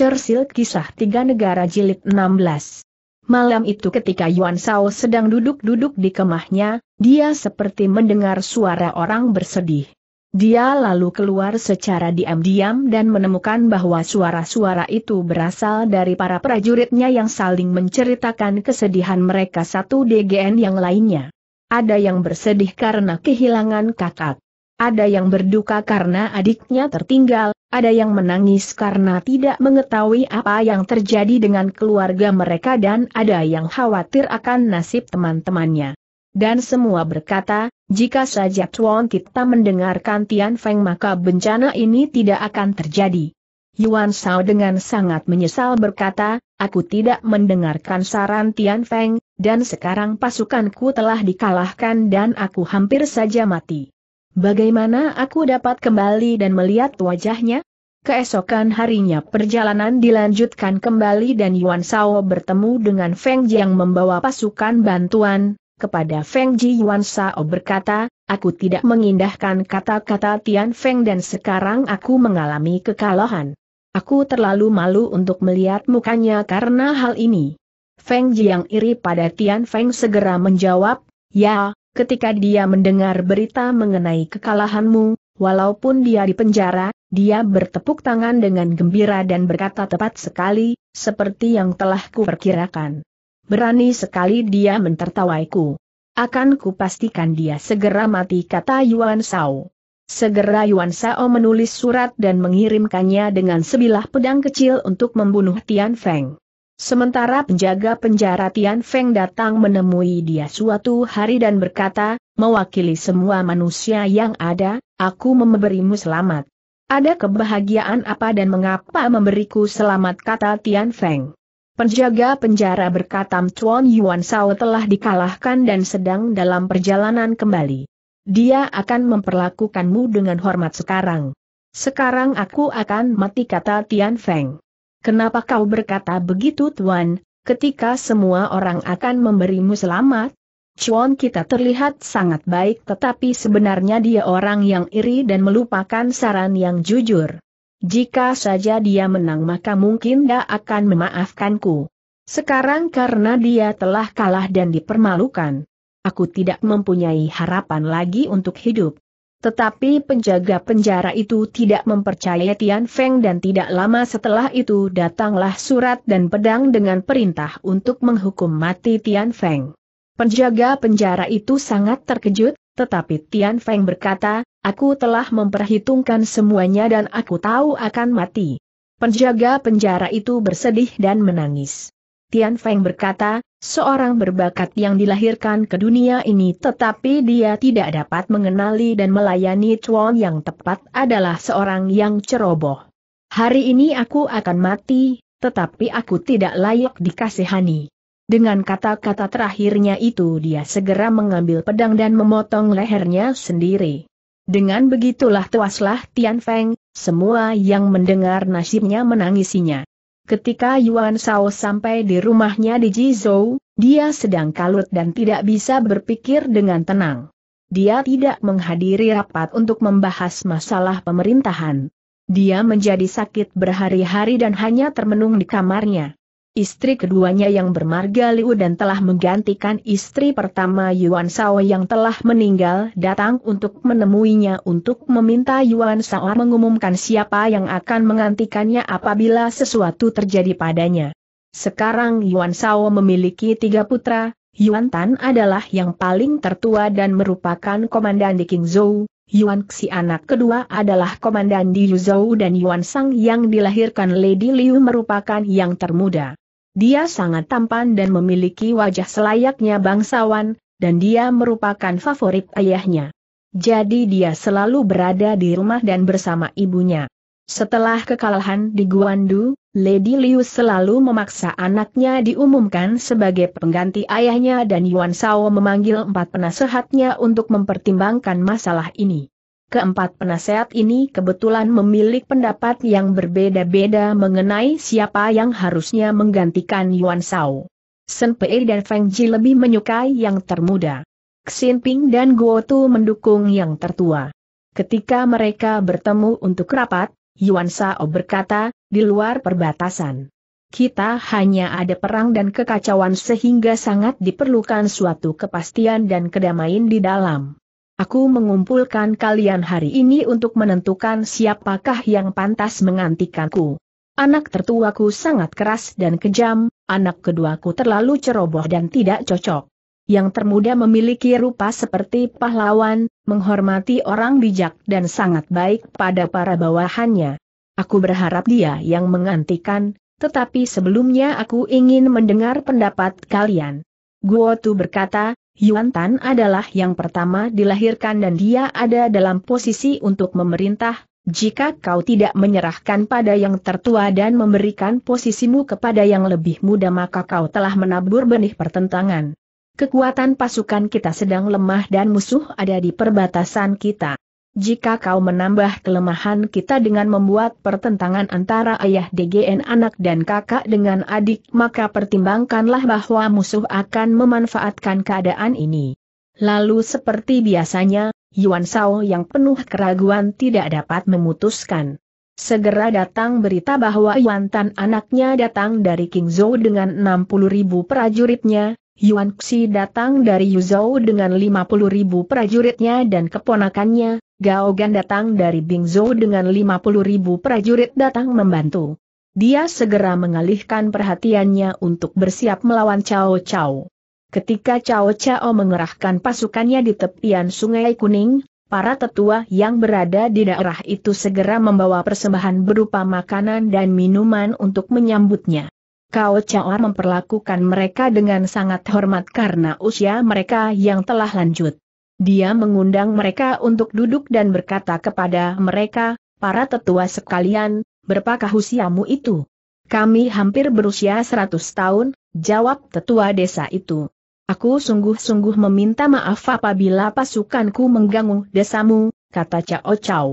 Churchill Kisah Tiga Negara Jilid 16 Malam itu ketika Yuan Shao sedang duduk-duduk di kemahnya, dia seperti mendengar suara orang bersedih. Dia lalu keluar secara diam-diam dan menemukan bahwa suara-suara itu berasal dari para prajuritnya yang saling menceritakan kesedihan mereka satu DGN yang lainnya. Ada yang bersedih karena kehilangan kakak, ada yang berduka karena adiknya tertinggal, ada yang menangis karena tidak mengetahui apa yang terjadi dengan keluarga mereka dan ada yang khawatir akan nasib teman-temannya. Dan semua berkata, jika saja Tuan kita mendengarkan Tian Feng maka bencana ini tidak akan terjadi. Yuan Shao dengan sangat menyesal berkata, aku tidak mendengarkan saran Tian Feng, dan sekarang pasukanku telah dikalahkan dan aku hampir saja mati. Bagaimana aku dapat kembali dan melihat wajahnya? Keesokan harinya perjalanan dilanjutkan kembali dan Yuan Sao bertemu dengan Feng Jiang membawa pasukan bantuan. Kepada Feng Ji Yuan Sao berkata, aku tidak mengindahkan kata-kata Tian Feng dan sekarang aku mengalami kekalahan. Aku terlalu malu untuk melihat mukanya karena hal ini. Feng Jiang iri pada Tian Feng segera menjawab, ya, Ketika dia mendengar berita mengenai kekalahanmu, walaupun dia dipenjara, dia bertepuk tangan dengan gembira dan berkata tepat sekali, seperti yang telah kuperkirakan. Berani sekali dia mentertawaiku. Akan kupastikan dia segera mati kata Yuan Shao. Segera Yuan Shao menulis surat dan mengirimkannya dengan sebilah pedang kecil untuk membunuh Tian Feng. Sementara penjaga penjara Tian Feng datang menemui dia suatu hari dan berkata, mewakili semua manusia yang ada, aku memberimu selamat. Ada kebahagiaan apa dan mengapa memberiku selamat kata Tian Feng. Penjaga penjara berkata Chuan Yuan Sao telah dikalahkan dan sedang dalam perjalanan kembali. Dia akan memperlakukanmu dengan hormat sekarang. Sekarang aku akan mati kata Tian Feng. Kenapa kau berkata begitu tuan, ketika semua orang akan memberimu selamat? Cuan kita terlihat sangat baik tetapi sebenarnya dia orang yang iri dan melupakan saran yang jujur. Jika saja dia menang maka mungkin dia akan memaafkanku. Sekarang karena dia telah kalah dan dipermalukan. Aku tidak mempunyai harapan lagi untuk hidup. Tetapi penjaga penjara itu tidak mempercayai Tian Feng dan tidak lama setelah itu datanglah surat dan pedang dengan perintah untuk menghukum mati Tian Feng. Penjaga penjara itu sangat terkejut, tetapi Tian Feng berkata, aku telah memperhitungkan semuanya dan aku tahu akan mati. Penjaga penjara itu bersedih dan menangis. Tian Feng berkata, Seorang berbakat yang dilahirkan ke dunia ini tetapi dia tidak dapat mengenali dan melayani cuan yang tepat adalah seorang yang ceroboh. Hari ini aku akan mati, tetapi aku tidak layak dikasihani. Dengan kata-kata terakhirnya itu dia segera mengambil pedang dan memotong lehernya sendiri. Dengan begitulah tuaslah Tian Feng, semua yang mendengar nasibnya menangisinya. Ketika Yuan Shao sampai di rumahnya di Jizhou, dia sedang kalut dan tidak bisa berpikir dengan tenang. Dia tidak menghadiri rapat untuk membahas masalah pemerintahan. Dia menjadi sakit berhari-hari dan hanya termenung di kamarnya istri keduanya yang bermarga Liu dan telah menggantikan istri pertama Yuan Sao yang telah meninggal datang untuk menemuinya untuk meminta Yuan Sao mengumumkan siapa yang akan menggantikannya apabila sesuatu terjadi padanya. Sekarang Yuan Sao memiliki tiga putra, Yuan Tan adalah yang paling tertua dan merupakan komandan di King Zhou, Yuan Xi anak kedua adalah komandan di Yuzhou dan Yuan Sang yang dilahirkan Lady Liu merupakan yang termuda. Dia sangat tampan dan memiliki wajah selayaknya bangsawan, dan dia merupakan favorit ayahnya. Jadi dia selalu berada di rumah dan bersama ibunya. Setelah kekalahan di Guandu, Lady Liu selalu memaksa anaknya diumumkan sebagai pengganti ayahnya dan Yuan Shao memanggil empat penasehatnya untuk mempertimbangkan masalah ini. Keempat penasehat ini kebetulan memiliki pendapat yang berbeda-beda mengenai siapa yang harusnya menggantikan Yuan Shao. Sen Pei dan Feng Ji lebih menyukai yang termuda. Xin Ping dan Guo Tu mendukung yang tertua. Ketika mereka bertemu untuk rapat, Yuan Shao berkata, di luar perbatasan. Kita hanya ada perang dan kekacauan sehingga sangat diperlukan suatu kepastian dan kedamaian di dalam. Aku mengumpulkan kalian hari ini untuk menentukan siapakah yang pantas mengantikanku. Anak tertuaku sangat keras dan kejam, anak keduaku terlalu ceroboh dan tidak cocok. Yang termuda memiliki rupa seperti pahlawan, menghormati orang bijak dan sangat baik pada para bawahannya. Aku berharap dia yang mengantikan, tetapi sebelumnya aku ingin mendengar pendapat kalian. Guotu berkata, Yuan Tan adalah yang pertama dilahirkan dan dia ada dalam posisi untuk memerintah, jika kau tidak menyerahkan pada yang tertua dan memberikan posisimu kepada yang lebih muda maka kau telah menabur benih pertentangan. Kekuatan pasukan kita sedang lemah dan musuh ada di perbatasan kita jika kau menambah kelemahan kita dengan membuat pertentangan antara ayah DGN anak dan kakak dengan adik, maka pertimbangkanlah bahwa musuh akan memanfaatkan keadaan ini. Lalu seperti biasanya, Yuan Sao yang penuh keraguan tidak dapat memutuskan. Segera datang berita bahwa Yuan Tan anaknya datang dari King Zhou dengan 60 ribu prajuritnya, Yuan Xi datang dari Yu Zhou dengan 50 ribu prajuritnya dan keponakannya, Gao Gan datang dari Bingzhou dengan 50 ribu prajurit datang membantu. Dia segera mengalihkan perhatiannya untuk bersiap melawan Cao Cao. Ketika Cao Cao mengerahkan pasukannya di tepian Sungai Kuning, para tetua yang berada di daerah itu segera membawa persembahan berupa makanan dan minuman untuk menyambutnya. Cao Cao memperlakukan mereka dengan sangat hormat karena usia mereka yang telah lanjut. Dia mengundang mereka untuk duduk dan berkata kepada mereka, para tetua sekalian, berapakah usiamu itu? Kami hampir berusia seratus tahun, jawab tetua desa itu. Aku sungguh-sungguh meminta maaf apabila pasukanku mengganggu desamu, kata Cao Cao.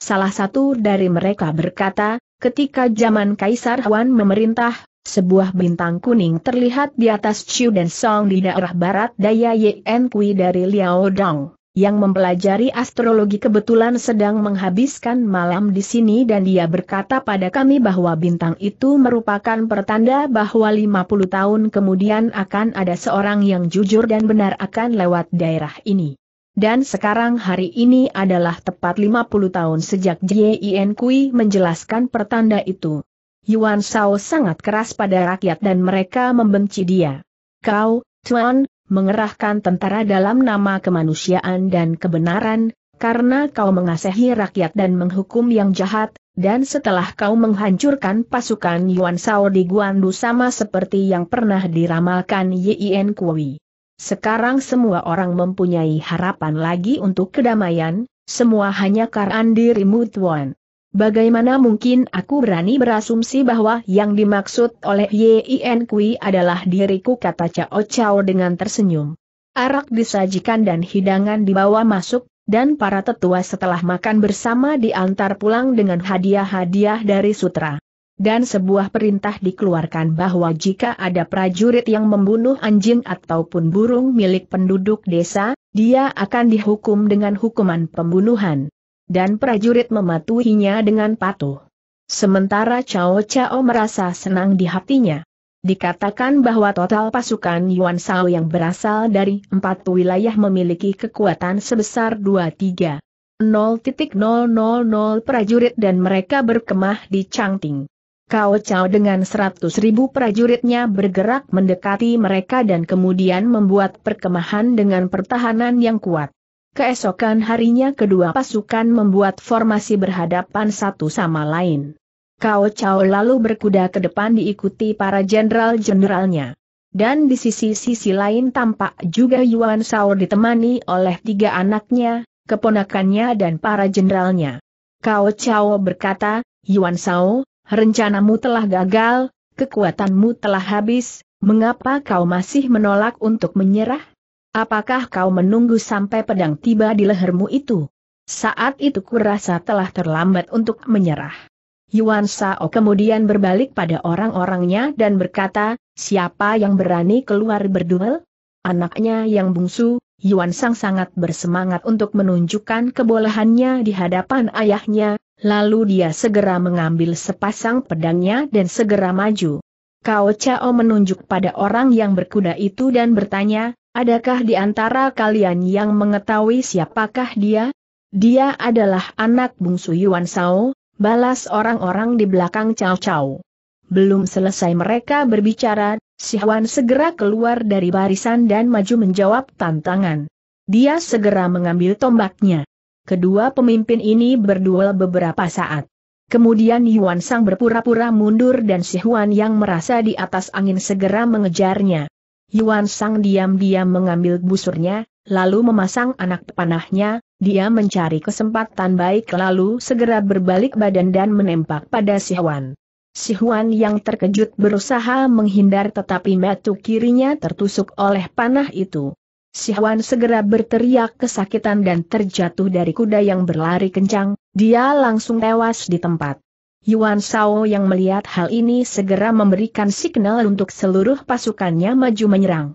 Salah satu dari mereka berkata, ketika zaman Kaisar Huan memerintah, sebuah bintang kuning terlihat di atas Chiu dan Song di daerah barat daya Yen Kui dari Liao Dong, yang mempelajari astrologi kebetulan sedang menghabiskan malam di sini dan dia berkata pada kami bahwa bintang itu merupakan pertanda bahwa 50 tahun kemudian akan ada seorang yang jujur dan benar akan lewat daerah ini. Dan sekarang hari ini adalah tepat 50 tahun sejak Yen Kui menjelaskan pertanda itu. Yuan Shao sangat keras pada rakyat dan mereka membenci dia. Kau, Tuan, mengerahkan tentara dalam nama kemanusiaan dan kebenaran, karena kau mengasihi rakyat dan menghukum yang jahat, dan setelah kau menghancurkan pasukan Yuan Shao di Guandu sama seperti yang pernah diramalkan Yin Kui. Sekarang semua orang mempunyai harapan lagi untuk kedamaian, semua hanya karena dirimu Tuan. Bagaimana mungkin aku berani berasumsi bahwa yang dimaksud oleh Yin Kui adalah diriku kata Cao Cao dengan tersenyum. Arak disajikan dan hidangan dibawa masuk, dan para tetua setelah makan bersama diantar pulang dengan hadiah-hadiah dari sutra. Dan sebuah perintah dikeluarkan bahwa jika ada prajurit yang membunuh anjing ataupun burung milik penduduk desa, dia akan dihukum dengan hukuman pembunuhan dan prajurit mematuhinya dengan patuh. Sementara Cao Cao merasa senang di hatinya. Dikatakan bahwa total pasukan Yuan Shao yang berasal dari empat wilayah memiliki kekuatan sebesar 23.000 prajurit dan mereka berkemah di Changting. Cao Cao dengan 100 ribu prajuritnya bergerak mendekati mereka dan kemudian membuat perkemahan dengan pertahanan yang kuat. Keesokan harinya kedua pasukan membuat formasi berhadapan satu sama lain. Kao Chao lalu berkuda ke depan diikuti para jenderal-jenderalnya. Dan di sisi-sisi lain tampak juga Yuan Shao ditemani oleh tiga anaknya, keponakannya dan para jenderalnya. Kao Chao berkata, Yuan Shao, rencanamu telah gagal, kekuatanmu telah habis, mengapa kau masih menolak untuk menyerah? Apakah kau menunggu sampai pedang tiba di lehermu itu? Saat itu kurasa telah terlambat untuk menyerah. Yuan Sao kemudian berbalik pada orang-orangnya dan berkata, siapa yang berani keluar berduel? Anaknya yang bungsu, Yuan Sang sangat bersemangat untuk menunjukkan kebolehannya di hadapan ayahnya, lalu dia segera mengambil sepasang pedangnya dan segera maju. Kao Chao menunjuk pada orang yang berkuda itu dan bertanya, Adakah di antara kalian yang mengetahui siapakah dia? Dia adalah anak bungsu Yuan Sao, balas orang-orang di belakang Cao Cao. Belum selesai mereka berbicara, Si Huan segera keluar dari barisan dan maju menjawab tantangan. Dia segera mengambil tombaknya. Kedua pemimpin ini berduel beberapa saat. Kemudian Yuan Sang berpura-pura mundur dan Si Huan yang merasa di atas angin segera mengejarnya. Yuan Sang diam-diam mengambil busurnya, lalu memasang anak panahnya, dia mencari kesempatan baik lalu segera berbalik badan dan menembak pada si Huan. Si Huan yang terkejut berusaha menghindar tetapi metu kirinya tertusuk oleh panah itu. Si Huan segera berteriak kesakitan dan terjatuh dari kuda yang berlari kencang, dia langsung tewas di tempat. Yuan Shao yang melihat hal ini segera memberikan signal untuk seluruh pasukannya maju menyerang.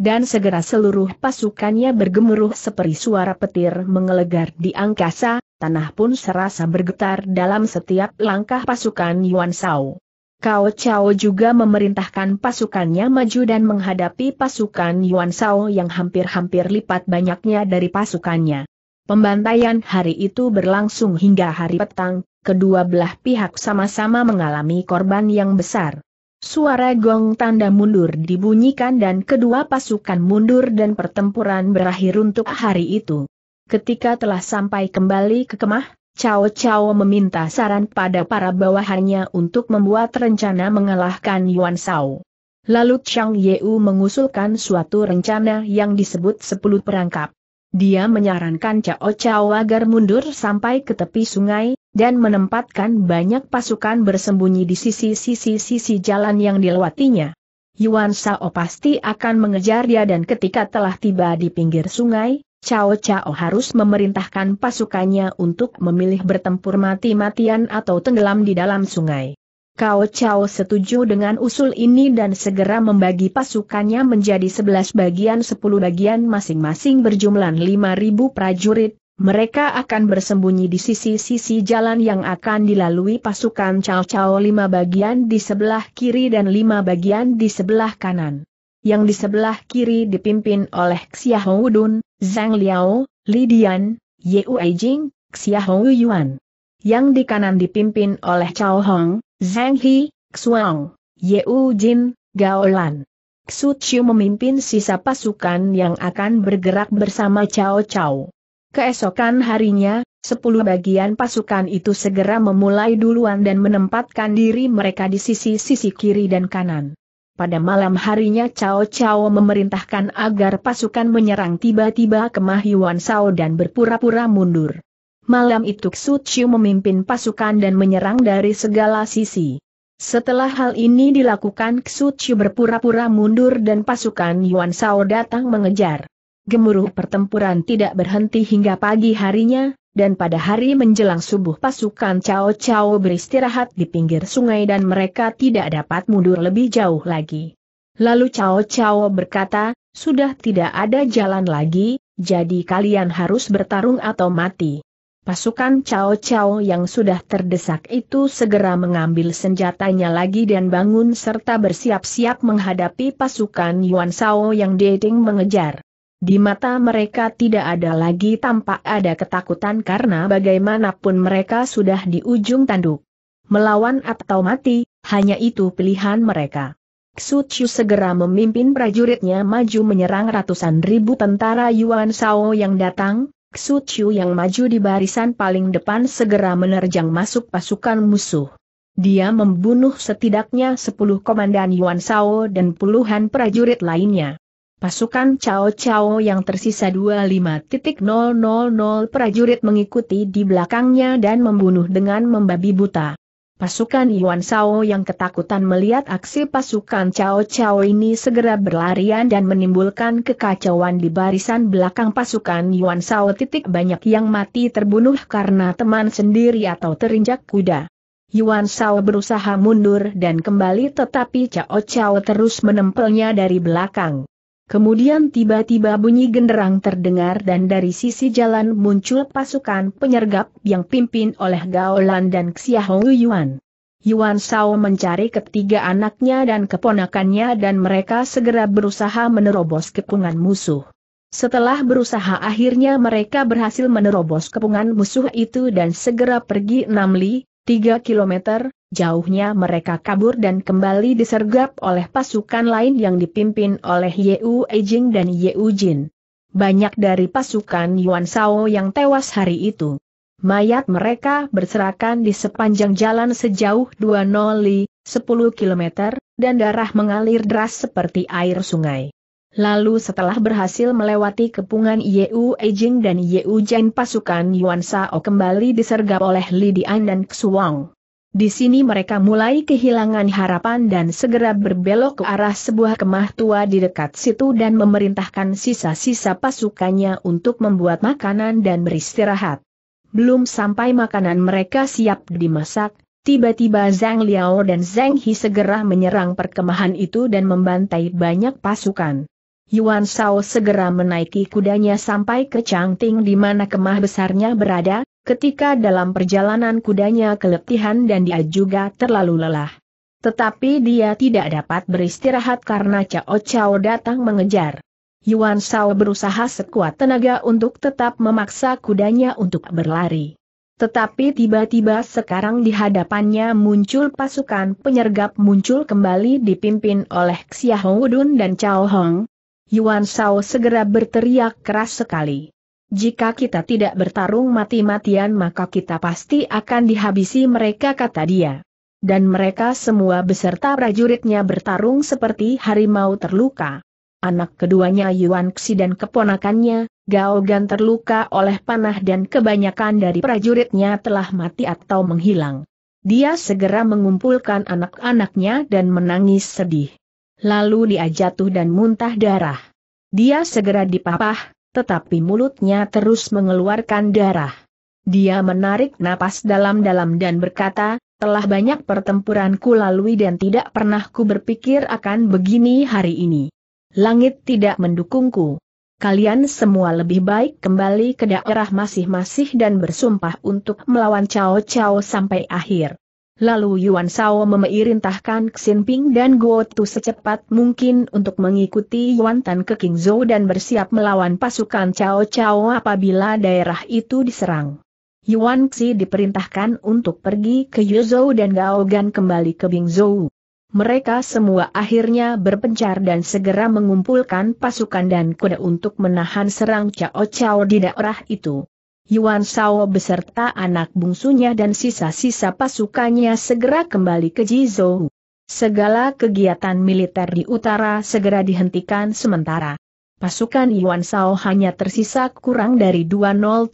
Dan segera seluruh pasukannya bergemuruh seperti suara petir mengelegar di angkasa, tanah pun serasa bergetar dalam setiap langkah pasukan Yuan Shao. Cao Chao juga memerintahkan pasukannya maju dan menghadapi pasukan Yuan Shao yang hampir-hampir lipat banyaknya dari pasukannya. Pembantaian hari itu berlangsung hingga hari petang, kedua belah pihak sama-sama mengalami korban yang besar. Suara gong tanda mundur dibunyikan dan kedua pasukan mundur dan pertempuran berakhir untuk hari itu. Ketika telah sampai kembali ke kemah, Cao Cao meminta saran pada para bawahannya untuk membuat rencana mengalahkan Yuan Shao. Lalu Chang Yeu mengusulkan suatu rencana yang disebut sepuluh perangkap. Dia menyarankan Cao Cao agar mundur sampai ke tepi sungai, dan menempatkan banyak pasukan bersembunyi di sisi-sisi-sisi jalan yang dilewatinya. Yuan Shao pasti akan mengejar dia dan ketika telah tiba di pinggir sungai, Cao Cao harus memerintahkan pasukannya untuk memilih bertempur mati-matian atau tenggelam di dalam sungai. Cao Cao setuju dengan usul ini dan segera membagi pasukannya menjadi 11 bagian 10 bagian masing-masing berjumlah 5.000 prajurit, mereka akan bersembunyi di sisi-sisi jalan yang akan dilalui pasukan Cao Cao lima bagian di sebelah kiri dan lima bagian di sebelah kanan. Yang di sebelah kiri dipimpin oleh Xia Houdun, Zhang Liao, Dian, Ye Jing, Xia Hou Yuan. Yang di kanan dipimpin oleh Cao Hong, Zhang He, Xuang, Ye Jin, Gao Lan. Xu Chiu memimpin sisa pasukan yang akan bergerak bersama Cao Cao. Keesokan harinya, sepuluh bagian pasukan itu segera memulai duluan dan menempatkan diri mereka di sisi-sisi kiri dan kanan. Pada malam harinya Cao Cao memerintahkan agar pasukan menyerang tiba-tiba ke Mahiwan Sao dan berpura-pura mundur. Malam itu Xu Chiu memimpin pasukan dan menyerang dari segala sisi. Setelah hal ini dilakukan Xu Chu berpura-pura mundur dan pasukan Yuan Sao datang mengejar gemuruh pertempuran tidak berhenti hingga pagi harinya, dan pada hari menjelang subuh pasukan Cao Cao beristirahat di pinggir sungai dan mereka tidak dapat mundur lebih jauh lagi. Lalu Cao Cao berkata, sudah tidak ada jalan lagi, jadi kalian harus bertarung atau mati. Pasukan Cao Cao yang sudah terdesak itu segera mengambil senjatanya lagi dan bangun serta bersiap-siap menghadapi pasukan Yuan Sao yang dating mengejar. Di mata mereka tidak ada lagi tampak ada ketakutan karena bagaimanapun mereka sudah di ujung tanduk. Melawan atau mati, hanya itu pilihan mereka. Xuchu segera memimpin prajuritnya maju menyerang ratusan ribu tentara Yuan Shao yang datang, Xuchu yang maju di barisan paling depan segera menerjang masuk pasukan musuh. Dia membunuh setidaknya sepuluh komandan Yuan Shao dan puluhan prajurit lainnya. Pasukan Cao Cao yang tersisa 25.000 prajurit mengikuti di belakangnya dan membunuh dengan membabi buta. Pasukan Yuan Sao yang ketakutan melihat aksi pasukan Cao Cao ini segera berlarian dan menimbulkan kekacauan di barisan belakang pasukan Yuan Sao. Banyak yang mati terbunuh karena teman sendiri atau terinjak kuda. Yuan Sao berusaha mundur dan kembali tetapi Cao Cao terus menempelnya dari belakang. Kemudian tiba-tiba bunyi genderang terdengar dan dari sisi jalan muncul pasukan penyergap yang pimpin oleh Gaolan dan Xiahong Yuan. Yuan Shao mencari ketiga anaknya dan keponakannya dan mereka segera berusaha menerobos kepungan musuh. Setelah berusaha akhirnya mereka berhasil menerobos kepungan musuh itu dan segera pergi 6 li, 3 kilometer, Jauhnya mereka kabur dan kembali disergap oleh pasukan lain yang dipimpin oleh Yu Ejing dan Yu Jin. Banyak dari pasukan Yuan Sao yang tewas hari itu. Mayat mereka berserakan di sepanjang jalan sejauh 20 li, 10 km, dan darah mengalir deras seperti air sungai. Lalu setelah berhasil melewati kepungan Yu Ejing dan Yu Jin pasukan Yuan Sao kembali disergap oleh Li Dian dan Xuang. Di sini mereka mulai kehilangan harapan dan segera berbelok ke arah sebuah kemah tua di dekat situ dan memerintahkan sisa-sisa pasukannya untuk membuat makanan dan beristirahat. Belum sampai makanan mereka siap dimasak, tiba-tiba Zhang Liao dan Zhang Hi segera menyerang perkemahan itu dan membantai banyak pasukan. Yuan Shao segera menaiki kudanya sampai ke Changting di mana kemah besarnya berada, ketika dalam perjalanan kudanya keletihan dan dia juga terlalu lelah. Tetapi dia tidak dapat beristirahat karena Cao Cao datang mengejar. Yuan Shao berusaha sekuat tenaga untuk tetap memaksa kudanya untuk berlari. Tetapi tiba-tiba sekarang di hadapannya muncul pasukan penyergap muncul kembali dipimpin oleh Xia Hongudun dan Cao Hong. Yuan Shao segera berteriak keras sekali. Jika kita tidak bertarung mati-matian maka kita pasti akan dihabisi mereka kata dia. Dan mereka semua beserta prajuritnya bertarung seperti harimau terluka. Anak keduanya Yuan Xi dan keponakannya, Gao Gan terluka oleh panah dan kebanyakan dari prajuritnya telah mati atau menghilang. Dia segera mengumpulkan anak-anaknya dan menangis sedih. Lalu dia jatuh dan muntah darah. Dia segera dipapah, tetapi mulutnya terus mengeluarkan darah. Dia menarik napas dalam-dalam dan berkata, telah banyak pertempuran ku lalui dan tidak pernah ku berpikir akan begini hari ini. Langit tidak mendukungku. Kalian semua lebih baik kembali ke daerah masing-masing dan bersumpah untuk melawan Cao Cao sampai akhir. Lalu Yuan Shao memerintahkan Xin Ping dan Guo Tu secepat mungkin untuk mengikuti Yuan Tan ke Qingzhou dan bersiap melawan pasukan Cao Cao apabila daerah itu diserang. Yuan Xi diperintahkan untuk pergi ke Yuzhou dan Gao Gan kembali ke Bingzhou. Mereka semua akhirnya berpencar dan segera mengumpulkan pasukan dan kuda untuk menahan serang Cao Cao di daerah itu. Yuan Sao beserta anak bungsunya dan sisa-sisa pasukannya segera kembali ke Jizhou. Segala kegiatan militer di utara segera dihentikan sementara. Pasukan Yuan Sao hanya tersisa kurang dari 20.000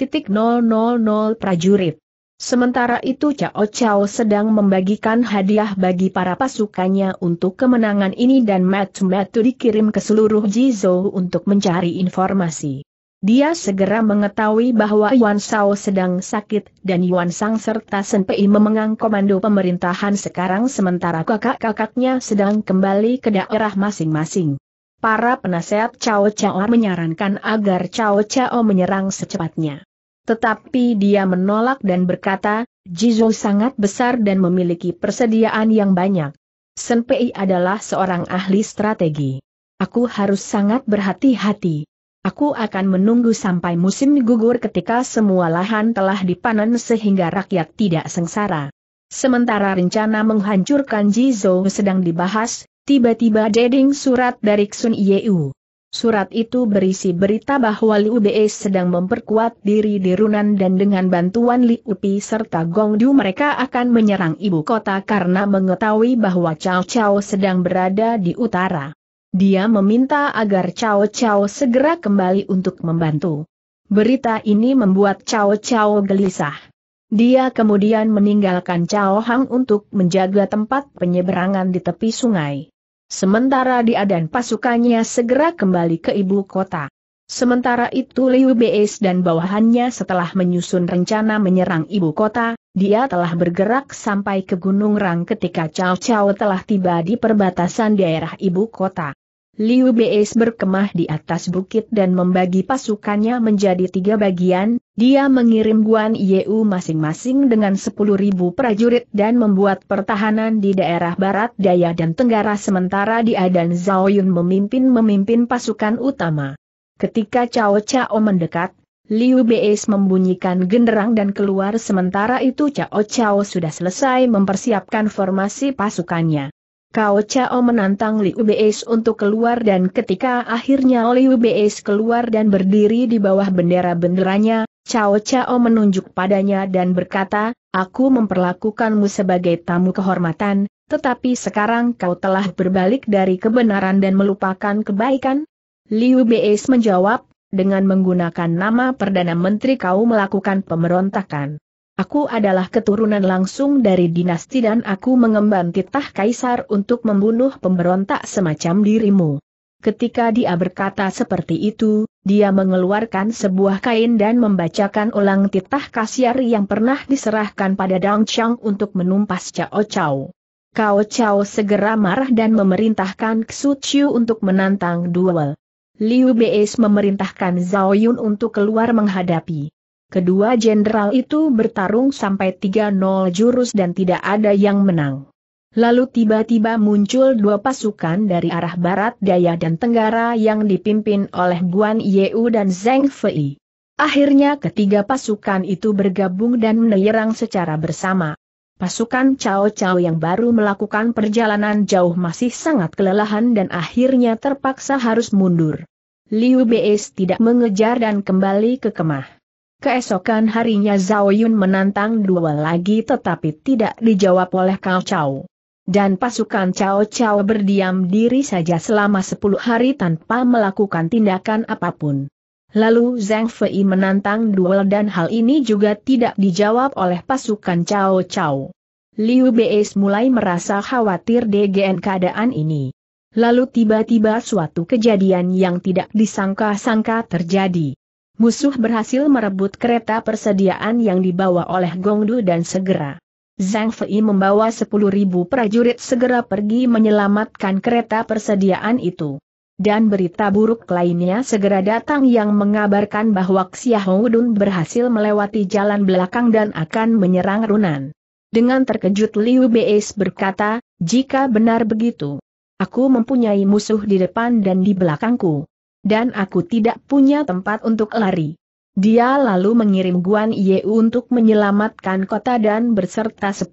prajurit. Sementara itu Cao Cao sedang membagikan hadiah bagi para pasukannya untuk kemenangan ini dan Matu Matu dikirim ke seluruh Jizhou untuk mencari informasi. Dia segera mengetahui bahwa Yuan Shao sedang sakit dan Yuan Sang serta Shen Pei memegang komando pemerintahan sekarang sementara kakak-kakaknya sedang kembali ke daerah masing-masing. Para penasehat Cao Cao menyarankan agar Cao Cao menyerang secepatnya. Tetapi dia menolak dan berkata, Jizhou sangat besar dan memiliki persediaan yang banyak. Shen Pei adalah seorang ahli strategi. Aku harus sangat berhati-hati. Aku akan menunggu sampai musim gugur ketika semua lahan telah dipanen sehingga rakyat tidak sengsara. Sementara rencana menghancurkan Jizo sedang dibahas, tiba-tiba deding surat dari Xun Yeu. Surat itu berisi berita bahwa Liu Bei sedang memperkuat diri di Runan dan dengan bantuan Liu Pi serta Gong Gongdu mereka akan menyerang ibu kota karena mengetahui bahwa Cao Cao sedang berada di utara. Dia meminta agar Cao Cao segera kembali untuk membantu. Berita ini membuat Cao Cao gelisah. Dia kemudian meninggalkan Cao Hang untuk menjaga tempat penyeberangan di tepi sungai. Sementara dia dan pasukannya segera kembali ke ibu kota. Sementara itu Liu Beis dan bawahannya setelah menyusun rencana menyerang ibu kota, dia telah bergerak sampai ke Gunung Rang ketika Cao Cao telah tiba di perbatasan daerah ibu kota. Liu Beis berkemah di atas bukit dan membagi pasukannya menjadi tiga bagian, dia mengirim Guan Yeu masing-masing dengan 10.000 prajurit dan membuat pertahanan di daerah barat daya dan tenggara sementara dia dan Zhao Yun memimpin-memimpin pasukan utama. Ketika Cao Cao mendekat, Liu Beis membunyikan genderang dan keluar sementara itu Cao Cao sudah selesai mempersiapkan formasi pasukannya. Kao Chao menantang Liu Beis untuk keluar dan ketika akhirnya Liu Beis keluar dan berdiri di bawah bendera-benderanya, Cao Cao menunjuk padanya dan berkata, Aku memperlakukanmu sebagai tamu kehormatan, tetapi sekarang kau telah berbalik dari kebenaran dan melupakan kebaikan? Liu Beis menjawab, dengan menggunakan nama Perdana Menteri kau melakukan pemberontakan. Aku adalah keturunan langsung dari dinasti dan aku mengemban titah kaisar untuk membunuh pemberontak semacam dirimu. Ketika dia berkata seperti itu, dia mengeluarkan sebuah kain dan membacakan ulang titah kasiar yang pernah diserahkan pada Dang Chang untuk menumpas Cao Cao. Cao Cao segera marah dan memerintahkan Xu Chiu untuk menantang duel. Liu Bei memerintahkan Zhao Yun untuk keluar menghadapi. Kedua jenderal itu bertarung sampai 3-0 jurus dan tidak ada yang menang. Lalu tiba-tiba muncul dua pasukan dari arah barat daya dan tenggara yang dipimpin oleh Guan Yeu dan Zheng Fei. Akhirnya ketiga pasukan itu bergabung dan menyerang secara bersama. Pasukan Cao Cao yang baru melakukan perjalanan jauh masih sangat kelelahan dan akhirnya terpaksa harus mundur. Liu Bei tidak mengejar dan kembali ke kemah. Keesokan harinya Zhao Yun menantang dua lagi tetapi tidak dijawab oleh Cao Cao. Dan pasukan Cao Cao berdiam diri saja selama 10 hari tanpa melakukan tindakan apapun. Lalu Zhang Fei menantang duel dan hal ini juga tidak dijawab oleh pasukan Cao Cao. Liu Bei mulai merasa khawatir dengan keadaan ini. Lalu tiba-tiba suatu kejadian yang tidak disangka-sangka terjadi. Musuh berhasil merebut kereta persediaan yang dibawa oleh Gongdu dan segera. Zhang Fei membawa 10.000 prajurit segera pergi menyelamatkan kereta persediaan itu. Dan berita buruk lainnya segera datang yang mengabarkan bahwa Xiaohudun berhasil melewati jalan belakang dan akan menyerang Runan. Dengan terkejut Liu Beis berkata, jika benar begitu, aku mempunyai musuh di depan dan di belakangku dan aku tidak punya tempat untuk lari. Dia lalu mengirim Guan Ye untuk menyelamatkan kota dan berserta 10.000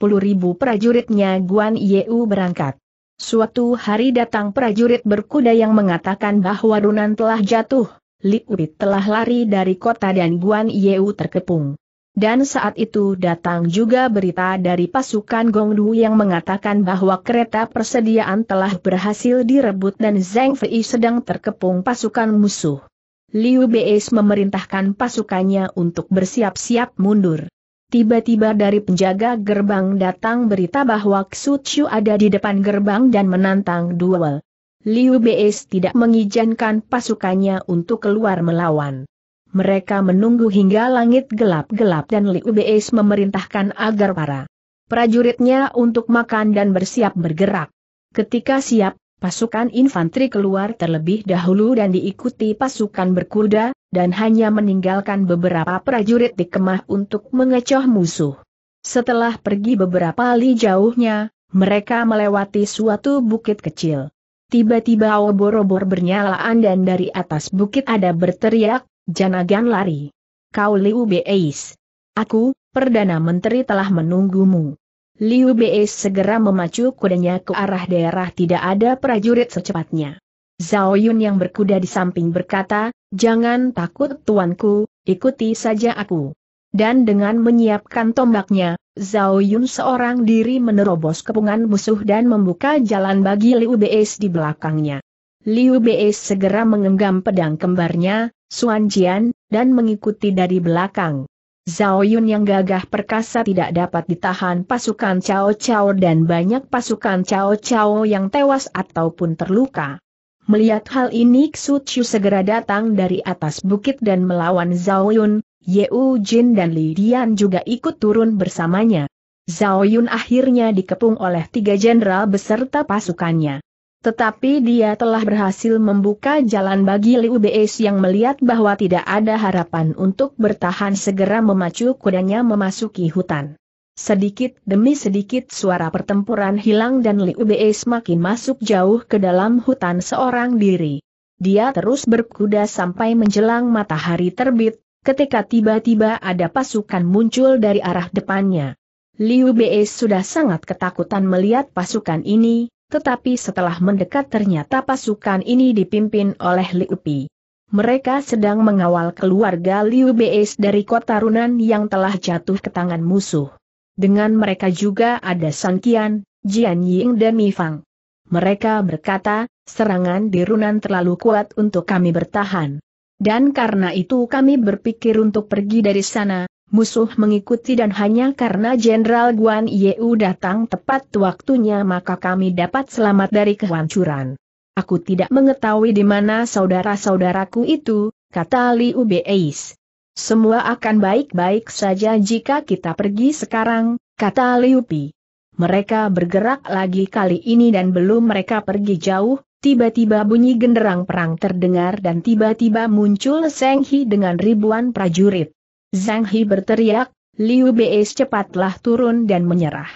prajuritnya Guan Ye berangkat. Suatu hari datang prajurit berkuda yang mengatakan bahwa Runan telah jatuh, Liu telah lari dari kota dan Guan Ye terkepung. Dan saat itu datang juga berita dari pasukan Gongdu yang mengatakan bahwa kereta persediaan telah berhasil direbut dan Zhang Fei sedang terkepung pasukan musuh. Liu Beis memerintahkan pasukannya untuk bersiap-siap mundur. Tiba-tiba dari penjaga gerbang datang berita bahwa Xu Chu ada di depan gerbang dan menantang duel. Liu Beis tidak mengizinkan pasukannya untuk keluar melawan. Mereka menunggu hingga langit gelap-gelap dan Liu Beis memerintahkan agar para prajuritnya untuk makan dan bersiap bergerak. Ketika siap, pasukan infanteri keluar terlebih dahulu dan diikuti pasukan berkuda, dan hanya meninggalkan beberapa prajurit di kemah untuk mengecoh musuh. Setelah pergi beberapa li jauhnya, mereka melewati suatu bukit kecil. Tiba-tiba obor-obor bernyalaan dan dari atas bukit ada berteriak, Janagan lari. Kau Liu Beis. Aku, Perdana Menteri telah menunggumu. Liu Beis segera memacu kudanya ke arah daerah tidak ada prajurit secepatnya. Zhao Yun yang berkuda di samping berkata, Jangan takut tuanku, ikuti saja aku. Dan dengan menyiapkan tombaknya, Zhao Yun seorang diri menerobos kepungan musuh dan membuka jalan bagi Liu Beis di belakangnya. Liu Beis segera mengenggam pedang kembarnya, Suan Jian, dan mengikuti dari belakang. Zhao Yun yang gagah perkasa tidak dapat ditahan pasukan Cao Cao dan banyak pasukan Cao Cao yang tewas ataupun terluka. Melihat hal ini Xu Chu segera datang dari atas bukit dan melawan Zhao Yun, Yeu Jin dan Li Dian juga ikut turun bersamanya. Zhao Yun akhirnya dikepung oleh tiga jenderal beserta pasukannya. Tetapi dia telah berhasil membuka jalan bagi Liu Beis yang melihat bahwa tidak ada harapan untuk bertahan segera memacu kudanya memasuki hutan. Sedikit demi sedikit suara pertempuran hilang dan Liu Beis makin masuk jauh ke dalam hutan seorang diri. Dia terus berkuda sampai menjelang matahari terbit, ketika tiba-tiba ada pasukan muncul dari arah depannya. Liu Beis sudah sangat ketakutan melihat pasukan ini, tetapi setelah mendekat ternyata pasukan ini dipimpin oleh Liu Pi. Mereka sedang mengawal keluarga Liu Beis dari kota Runan yang telah jatuh ke tangan musuh. Dengan mereka juga ada Sang Qian, Jian Ying dan Mi Fang. Mereka berkata, serangan di Runan terlalu kuat untuk kami bertahan. Dan karena itu kami berpikir untuk pergi dari sana, musuh mengikuti dan hanya karena Jenderal Guan Yeu datang tepat waktunya maka kami dapat selamat dari kehancuran. Aku tidak mengetahui di mana saudara-saudaraku itu, kata Liu Beis. Semua akan baik-baik saja jika kita pergi sekarang, kata Liu Pi. Mereka bergerak lagi kali ini dan belum mereka pergi jauh, tiba-tiba bunyi genderang perang terdengar dan tiba-tiba muncul Seng Hi dengan ribuan prajurit. Zhang He berteriak, Liu Bei cepatlah turun dan menyerah.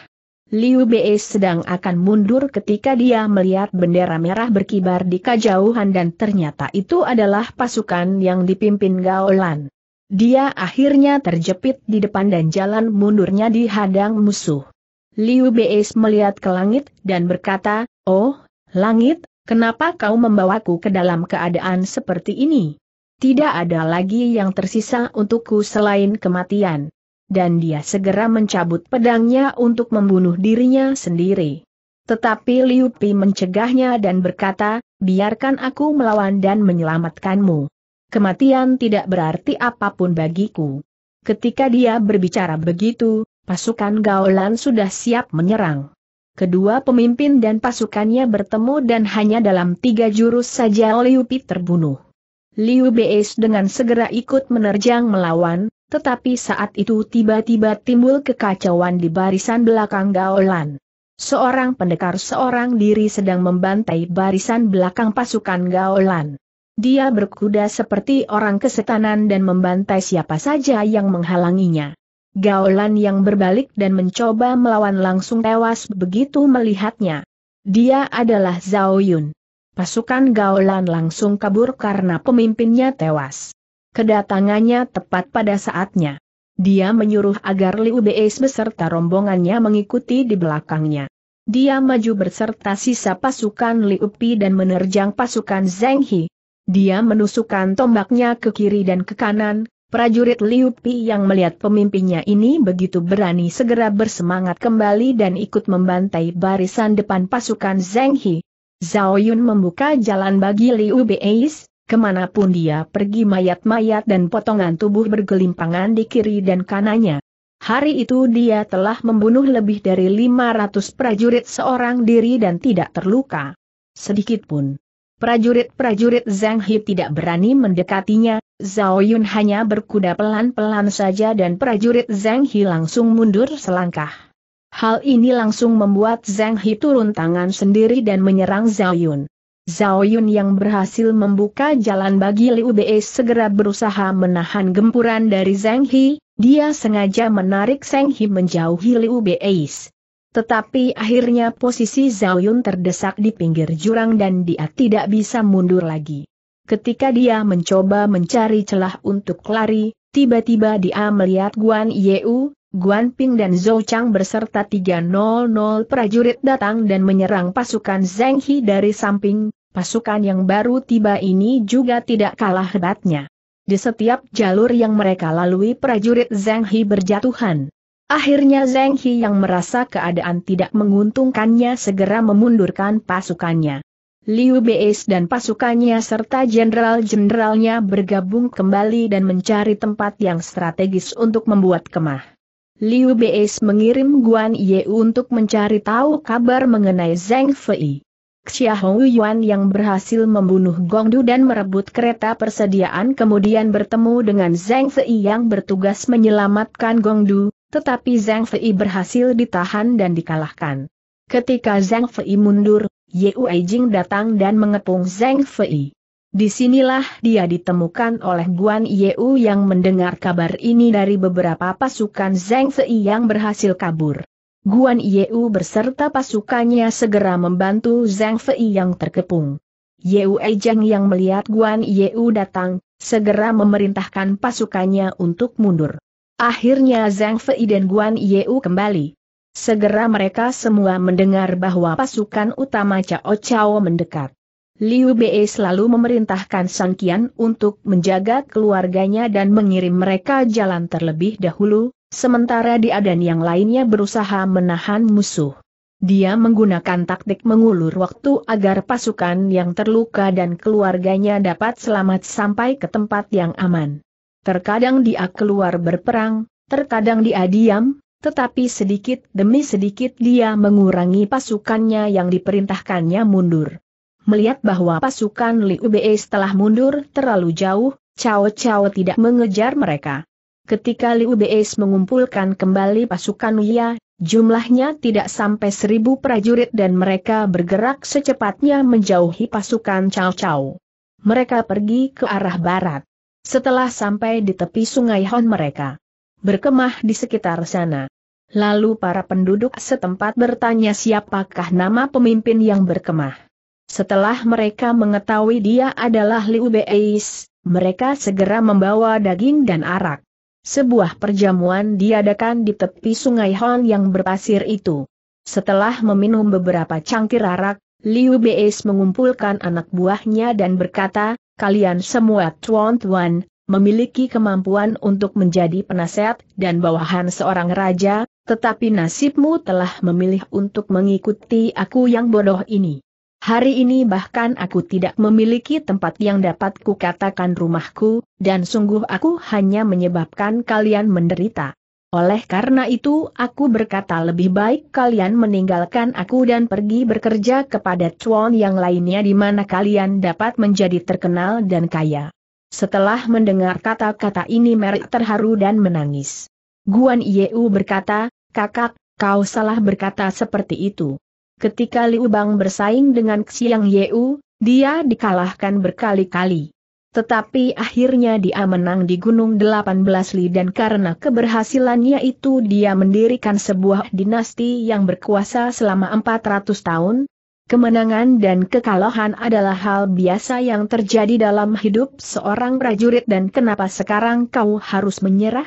Liu Bei sedang akan mundur ketika dia melihat bendera merah berkibar di kejauhan dan ternyata itu adalah pasukan yang dipimpin Gao Lan. Dia akhirnya terjepit di depan dan jalan mundurnya dihadang musuh. Liu Bei melihat ke langit dan berkata, Oh, langit, kenapa kau membawaku ke dalam keadaan seperti ini? Tidak ada lagi yang tersisa untukku selain kematian. Dan dia segera mencabut pedangnya untuk membunuh dirinya sendiri. Tetapi Liu Pi mencegahnya dan berkata, biarkan aku melawan dan menyelamatkanmu. Kematian tidak berarti apapun bagiku. Ketika dia berbicara begitu, pasukan Gaulan sudah siap menyerang. Kedua pemimpin dan pasukannya bertemu dan hanya dalam tiga jurus saja Liu Pi terbunuh. Liu Beis dengan segera ikut menerjang melawan, tetapi saat itu tiba-tiba timbul kekacauan di barisan belakang Gaolan. Seorang pendekar seorang diri sedang membantai barisan belakang pasukan Gaolan. Dia berkuda seperti orang kesetanan dan membantai siapa saja yang menghalanginya. Gaolan yang berbalik dan mencoba melawan langsung tewas begitu melihatnya. Dia adalah Zhao Yun. Pasukan Gaulan langsung kabur karena pemimpinnya tewas. Kedatangannya tepat pada saatnya. Dia menyuruh agar Liu Beis beserta rombongannya mengikuti di belakangnya. Dia maju berserta sisa pasukan Liu Pi dan menerjang pasukan Zheng He. Dia menusukkan tombaknya ke kiri dan ke kanan, prajurit Liu Pi yang melihat pemimpinnya ini begitu berani segera bersemangat kembali dan ikut membantai barisan depan pasukan Zheng He. Zhao Yun membuka jalan bagi Liu Beis, kemanapun dia pergi mayat-mayat dan potongan tubuh bergelimpangan di kiri dan kanannya. Hari itu dia telah membunuh lebih dari 500 prajurit seorang diri dan tidak terluka. Sedikitpun. Prajurit-prajurit Zhang He tidak berani mendekatinya, Zhao Yun hanya berkuda pelan-pelan saja dan prajurit Zhang He langsung mundur selangkah. Hal ini langsung membuat Zhang He turun tangan sendiri dan menyerang Zhao Yun. Zhao Yun yang berhasil membuka jalan bagi Liu Bei segera berusaha menahan gempuran dari Zhang He, dia sengaja menarik Zhang He menjauhi Liu Bei. Tetapi akhirnya posisi Zhao Yun terdesak di pinggir jurang dan dia tidak bisa mundur lagi. Ketika dia mencoba mencari celah untuk lari, tiba-tiba dia melihat Guan Yeu, Guan Ping dan Zhou Chang berserta 300 prajurit datang dan menyerang pasukan Zheng He dari samping, pasukan yang baru tiba ini juga tidak kalah hebatnya. Di setiap jalur yang mereka lalui prajurit Zheng He berjatuhan. Akhirnya Zheng He yang merasa keadaan tidak menguntungkannya segera memundurkan pasukannya. Liu Beis dan pasukannya serta jenderal-jenderalnya bergabung kembali dan mencari tempat yang strategis untuk membuat kemah. Liu Beis mengirim Guan Ye untuk mencari tahu kabar mengenai Zhang Fei. Xiahou Yuan yang berhasil membunuh Gongdu dan merebut kereta persediaan kemudian bertemu dengan Zhang Fei yang bertugas menyelamatkan Gongdu, tetapi Zhang Fei berhasil ditahan dan dikalahkan. Ketika Zhang Fei mundur, Ye Jing datang dan mengepung Zhang Fei. Disinilah dia ditemukan oleh Guan Yeu yang mendengar kabar ini dari beberapa pasukan Zeng Fei yang berhasil kabur. Guan Yeu berserta pasukannya segera membantu Zeng Fei yang terkepung. Yeu Ejeng yang melihat Guan Yeu datang, segera memerintahkan pasukannya untuk mundur. Akhirnya Zeng Fei dan Guan Yeu kembali. Segera mereka semua mendengar bahwa pasukan utama Cao Cao mendekat. Liu Bei selalu memerintahkan Sang Kian untuk menjaga keluarganya dan mengirim mereka jalan terlebih dahulu, sementara dia dan yang lainnya berusaha menahan musuh. Dia menggunakan taktik mengulur waktu agar pasukan yang terluka dan keluarganya dapat selamat sampai ke tempat yang aman. Terkadang dia keluar berperang, terkadang dia diam, tetapi sedikit demi sedikit dia mengurangi pasukannya yang diperintahkannya mundur. Melihat bahwa pasukan Liu Bei setelah mundur terlalu jauh, Cao Cao tidak mengejar mereka. Ketika Liu Bei mengumpulkan kembali pasukan Uya, jumlahnya tidak sampai seribu prajurit dan mereka bergerak secepatnya menjauhi pasukan Cao Cao. Mereka pergi ke arah barat. Setelah sampai di tepi sungai Hon mereka berkemah di sekitar sana. Lalu para penduduk setempat bertanya siapakah nama pemimpin yang berkemah. Setelah mereka mengetahui dia adalah Liu Beis, mereka segera membawa daging dan arak. Sebuah perjamuan diadakan di tepi sungai Hon yang berpasir itu. Setelah meminum beberapa cangkir arak, Liu Beis mengumpulkan anak buahnya dan berkata, kalian semua tuan-tuan, memiliki kemampuan untuk menjadi penasehat dan bawahan seorang raja, tetapi nasibmu telah memilih untuk mengikuti aku yang bodoh ini. Hari ini bahkan aku tidak memiliki tempat yang dapat kukatakan rumahku, dan sungguh aku hanya menyebabkan kalian menderita. Oleh karena itu aku berkata lebih baik kalian meninggalkan aku dan pergi bekerja kepada cuan yang lainnya di mana kalian dapat menjadi terkenal dan kaya. Setelah mendengar kata-kata ini Merik terharu dan menangis. Guan Yeu berkata, kakak, kau salah berkata seperti itu. Ketika Liu Bang bersaing dengan Xiang Yeu, dia dikalahkan berkali-kali. Tetapi akhirnya dia menang di Gunung 18 Li dan karena keberhasilannya itu dia mendirikan sebuah dinasti yang berkuasa selama 400 tahun, Kemenangan dan kekalahan adalah hal biasa yang terjadi dalam hidup seorang prajurit dan kenapa sekarang kau harus menyerah?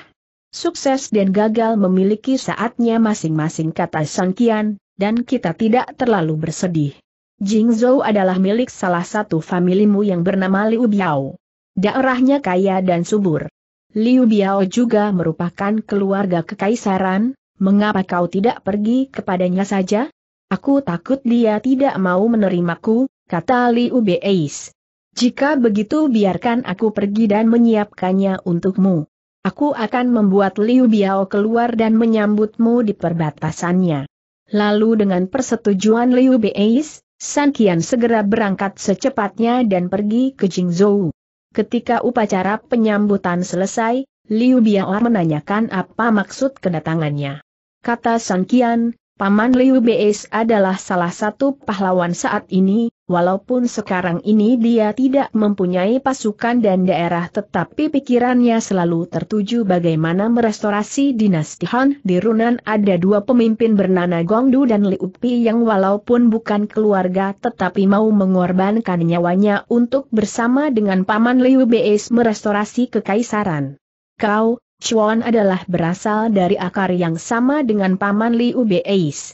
Sukses dan gagal memiliki saatnya masing-masing kata Sang Kian dan kita tidak terlalu bersedih. Jingzhou adalah milik salah satu familimu yang bernama Liu Biao. Daerahnya kaya dan subur. Liu Biao juga merupakan keluarga kekaisaran, mengapa kau tidak pergi kepadanya saja? Aku takut dia tidak mau menerimaku, kata Liu Beis. Jika begitu biarkan aku pergi dan menyiapkannya untukmu. Aku akan membuat Liu Biao keluar dan menyambutmu di perbatasannya. Lalu dengan persetujuan Liu Beis, San Kian segera berangkat secepatnya dan pergi ke Jingzhou. Ketika upacara penyambutan selesai, Liu Biao menanyakan apa maksud kedatangannya. Kata San Kian, Paman Liu Beis adalah salah satu pahlawan saat ini, Walaupun sekarang ini dia tidak mempunyai pasukan dan daerah tetapi pikirannya selalu tertuju bagaimana merestorasi dinasti Han di Runan ada dua pemimpin bernama Gongdu dan Liu Pi yang walaupun bukan keluarga tetapi mau mengorbankan nyawanya untuk bersama dengan paman Liu Beis merestorasi kekaisaran. Kau, Chuan adalah berasal dari akar yang sama dengan paman Liu Beis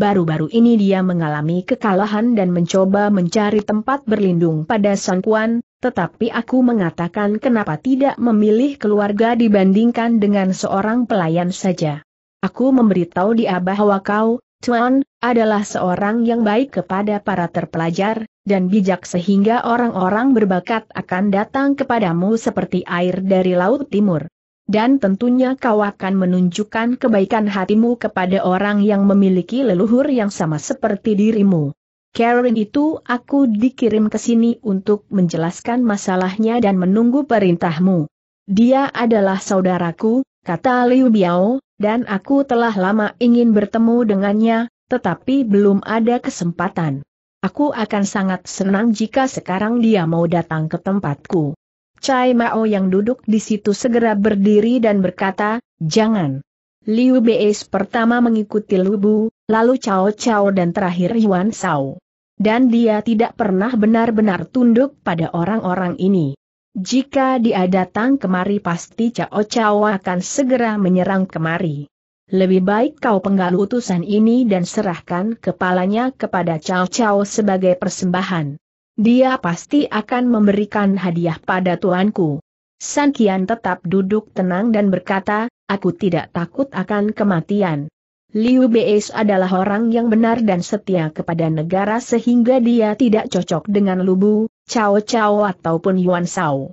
baru-baru ini dia mengalami kekalahan dan mencoba mencari tempat berlindung pada Sang Kuan, tetapi aku mengatakan kenapa tidak memilih keluarga dibandingkan dengan seorang pelayan saja. Aku memberitahu dia bahwa kau, Tuan, adalah seorang yang baik kepada para terpelajar, dan bijak sehingga orang-orang berbakat akan datang kepadamu seperti air dari Laut Timur dan tentunya kau akan menunjukkan kebaikan hatimu kepada orang yang memiliki leluhur yang sama seperti dirimu. Karen itu aku dikirim ke sini untuk menjelaskan masalahnya dan menunggu perintahmu. Dia adalah saudaraku, kata Liu Biao, dan aku telah lama ingin bertemu dengannya, tetapi belum ada kesempatan. Aku akan sangat senang jika sekarang dia mau datang ke tempatku. Cai Mao yang duduk di situ segera berdiri dan berkata, jangan. Liu Beis pertama mengikuti Lubu, lalu Cao Cao dan terakhir Yuan Sao. Dan dia tidak pernah benar-benar tunduk pada orang-orang ini. Jika dia datang kemari pasti Cao Cao akan segera menyerang kemari. Lebih baik kau penggal utusan ini dan serahkan kepalanya kepada Cao Cao sebagai persembahan dia pasti akan memberikan hadiah pada tuanku. San Kian tetap duduk tenang dan berkata, aku tidak takut akan kematian. Liu Beis adalah orang yang benar dan setia kepada negara sehingga dia tidak cocok dengan Lubu, Cao Cao ataupun Yuan Shao.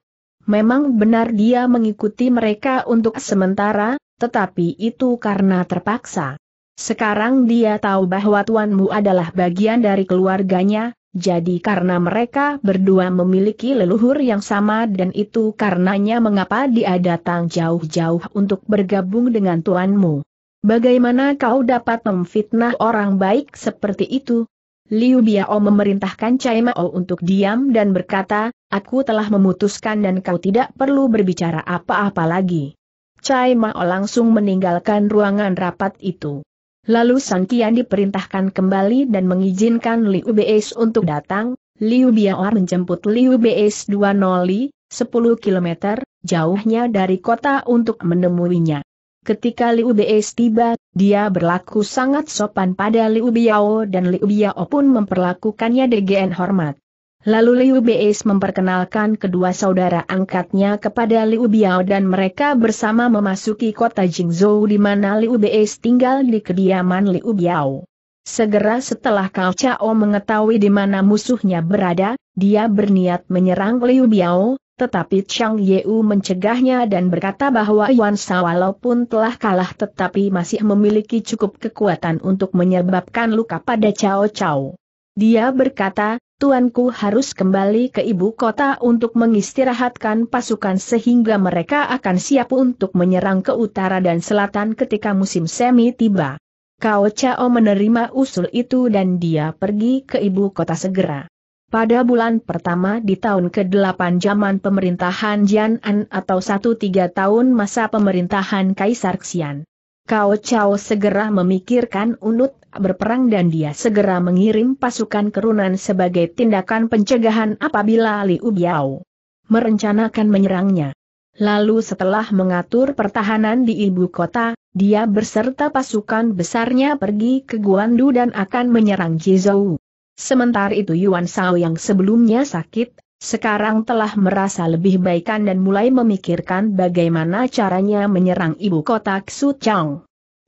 Memang benar dia mengikuti mereka untuk sementara, tetapi itu karena terpaksa. Sekarang dia tahu bahwa tuanmu adalah bagian dari keluarganya, jadi karena mereka berdua memiliki leluhur yang sama dan itu karenanya mengapa dia datang jauh-jauh untuk bergabung dengan tuanmu. Bagaimana kau dapat memfitnah orang baik seperti itu? Liu Biao memerintahkan Cai Mao untuk diam dan berkata, aku telah memutuskan dan kau tidak perlu berbicara apa-apa lagi. Cai Mao langsung meninggalkan ruangan rapat itu. Lalu Sang Kian diperintahkan kembali dan mengizinkan Liu Beis untuk datang, Liu Biaor menjemput Liu Beis 20 li, 10 km, jauhnya dari kota untuk menemuinya. Ketika Liu Beis tiba, dia berlaku sangat sopan pada Liu Biao dan Liu Biao pun memperlakukannya dengan hormat. Lalu Liu Beis memperkenalkan kedua saudara angkatnya kepada Liu Biao dan mereka bersama memasuki kota Jingzhou di mana Liu Beis tinggal di kediaman Liu Biao. Segera setelah Kao Chao mengetahui di mana musuhnya berada, dia berniat menyerang Liu Biao, tetapi Chang Yeu mencegahnya dan berkata bahwa Yuan Sa walaupun telah kalah tetapi masih memiliki cukup kekuatan untuk menyebabkan luka pada Chao Chao. Dia berkata, tuanku harus kembali ke ibu kota untuk mengistirahatkan pasukan sehingga mereka akan siap untuk menyerang ke utara dan selatan ketika musim semi tiba. Kao Chao menerima usul itu dan dia pergi ke ibu kota segera. Pada bulan pertama di tahun ke-8 zaman pemerintahan Jian An atau 1-3 tahun masa pemerintahan Kaisar Xian. Kao Chao segera memikirkan unut berperang dan dia segera mengirim pasukan kerunan sebagai tindakan pencegahan apabila Liu Biao merencanakan menyerangnya. Lalu setelah mengatur pertahanan di ibu kota, dia berserta pasukan besarnya pergi ke Guandu dan akan menyerang Jizou. Sementara itu Yuan Shao yang sebelumnya sakit, sekarang telah merasa lebih baikan dan mulai memikirkan bagaimana caranya menyerang ibu kota Xu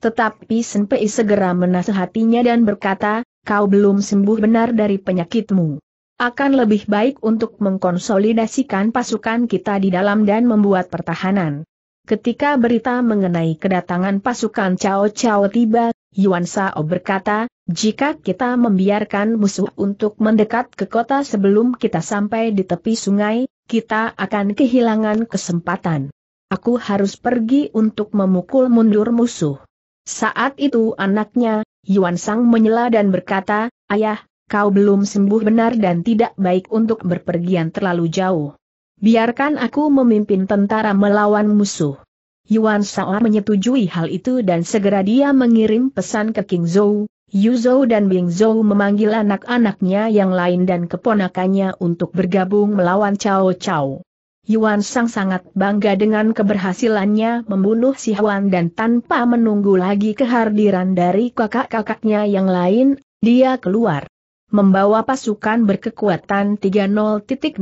tetapi Senpei segera menasehatinya dan berkata, kau belum sembuh benar dari penyakitmu. Akan lebih baik untuk mengkonsolidasikan pasukan kita di dalam dan membuat pertahanan. Ketika berita mengenai kedatangan pasukan Cao Cao tiba, Yuan Sao berkata, jika kita membiarkan musuh untuk mendekat ke kota sebelum kita sampai di tepi sungai, kita akan kehilangan kesempatan. Aku harus pergi untuk memukul mundur musuh. Saat itu anaknya, Yuan Sang menyela dan berkata, Ayah, kau belum sembuh benar dan tidak baik untuk berpergian terlalu jauh. Biarkan aku memimpin tentara melawan musuh. Yuan Sang menyetujui hal itu dan segera dia mengirim pesan ke King Zhou, Yu Zhou dan Bing Zhou memanggil anak-anaknya yang lain dan keponakannya untuk bergabung melawan Cao Cao. Yuan Sang sangat bangga dengan keberhasilannya membunuh si Huan dan tanpa menunggu lagi kehadiran dari kakak-kakaknya yang lain, dia keluar. Membawa pasukan berkekuatan 30.000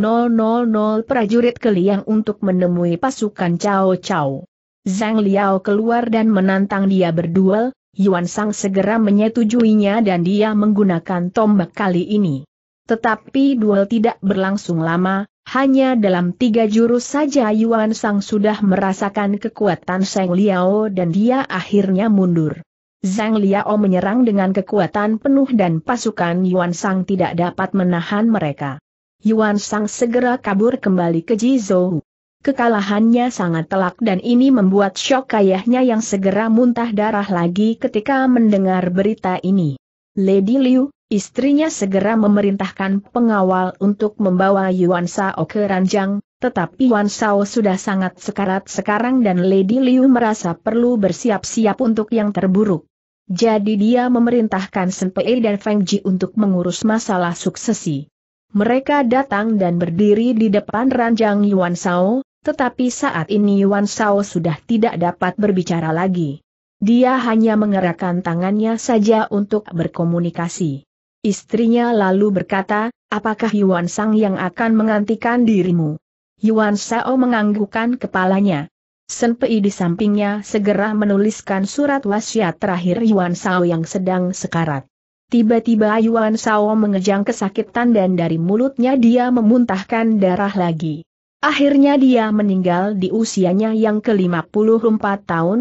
prajurit ke Liang untuk menemui pasukan Cao Cao. Zhang Liao keluar dan menantang dia berduel, Yuan Sang segera menyetujuinya dan dia menggunakan tombak kali ini. Tetapi duel tidak berlangsung lama, hanya dalam tiga jurus saja Yuan Sang sudah merasakan kekuatan Zhang Liao dan dia akhirnya mundur. Zhang Liao menyerang dengan kekuatan penuh dan pasukan Yuan Sang tidak dapat menahan mereka. Yuan Sang segera kabur kembali ke Jizhou. Kekalahannya sangat telak dan ini membuat shock ayahnya yang segera muntah darah lagi ketika mendengar berita ini. Lady Liu, Istrinya segera memerintahkan pengawal untuk membawa Yuan Sao ke ranjang, tetapi Yuan Sao sudah sangat sekarat sekarang dan Lady Liu merasa perlu bersiap-siap untuk yang terburuk. Jadi dia memerintahkan Sen Pei dan Feng Ji untuk mengurus masalah suksesi. Mereka datang dan berdiri di depan ranjang Yuan Sao, tetapi saat ini Yuan Sao sudah tidak dapat berbicara lagi. Dia hanya mengerahkan tangannya saja untuk berkomunikasi. Istrinya lalu berkata, apakah Yuan Sang yang akan mengantikan dirimu? Yuan Sao menganggukkan kepalanya. Pei di sampingnya segera menuliskan surat wasiat terakhir Yuan Sao yang sedang sekarat. Tiba-tiba Yuan Sao mengejang kesakitan dan dari mulutnya dia memuntahkan darah lagi. Akhirnya dia meninggal di usianya yang ke-54 tahun.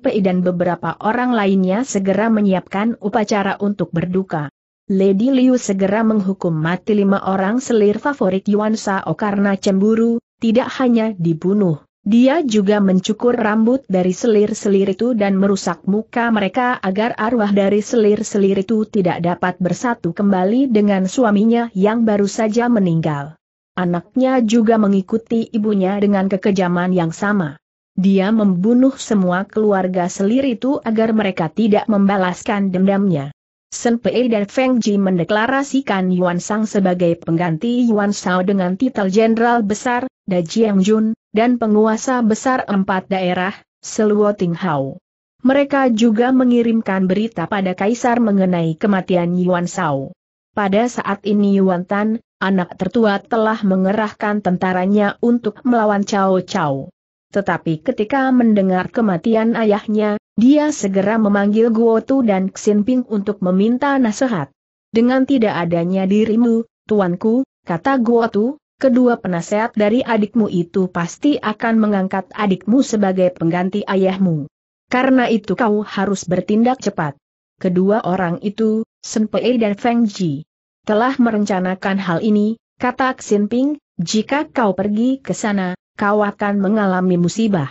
Pei dan beberapa orang lainnya segera menyiapkan upacara untuk berduka. Lady Liu segera menghukum mati lima orang selir favorit Yuan Sao karena cemburu, tidak hanya dibunuh. Dia juga mencukur rambut dari selir-selir itu dan merusak muka mereka agar arwah dari selir-selir itu tidak dapat bersatu kembali dengan suaminya yang baru saja meninggal. Anaknya juga mengikuti ibunya dengan kekejaman yang sama. Dia membunuh semua keluarga selir itu agar mereka tidak membalaskan dendamnya. Sen Pei dan Feng Ji mendeklarasikan Yuan Sang sebagai pengganti Yuan Shao dengan titel Jenderal Besar, Da Jiang Jun, dan penguasa besar empat daerah, Seluo Ting Hao. Mereka juga mengirimkan berita pada Kaisar mengenai kematian Yuan Shao. Pada saat ini Yuan Tan, anak tertua telah mengerahkan tentaranya untuk melawan Cao Cao. Tetapi ketika mendengar kematian ayahnya, dia segera memanggil Guo Tu dan Ping untuk meminta nasihat. Dengan tidak adanya dirimu, tuanku, kata Guo Tu, kedua penasehat dari adikmu itu pasti akan mengangkat adikmu sebagai pengganti ayahmu. Karena itu kau harus bertindak cepat. Kedua orang itu, Pei dan Feng Ji, telah merencanakan hal ini, kata Ping, jika kau pergi ke sana, kau akan mengalami musibah.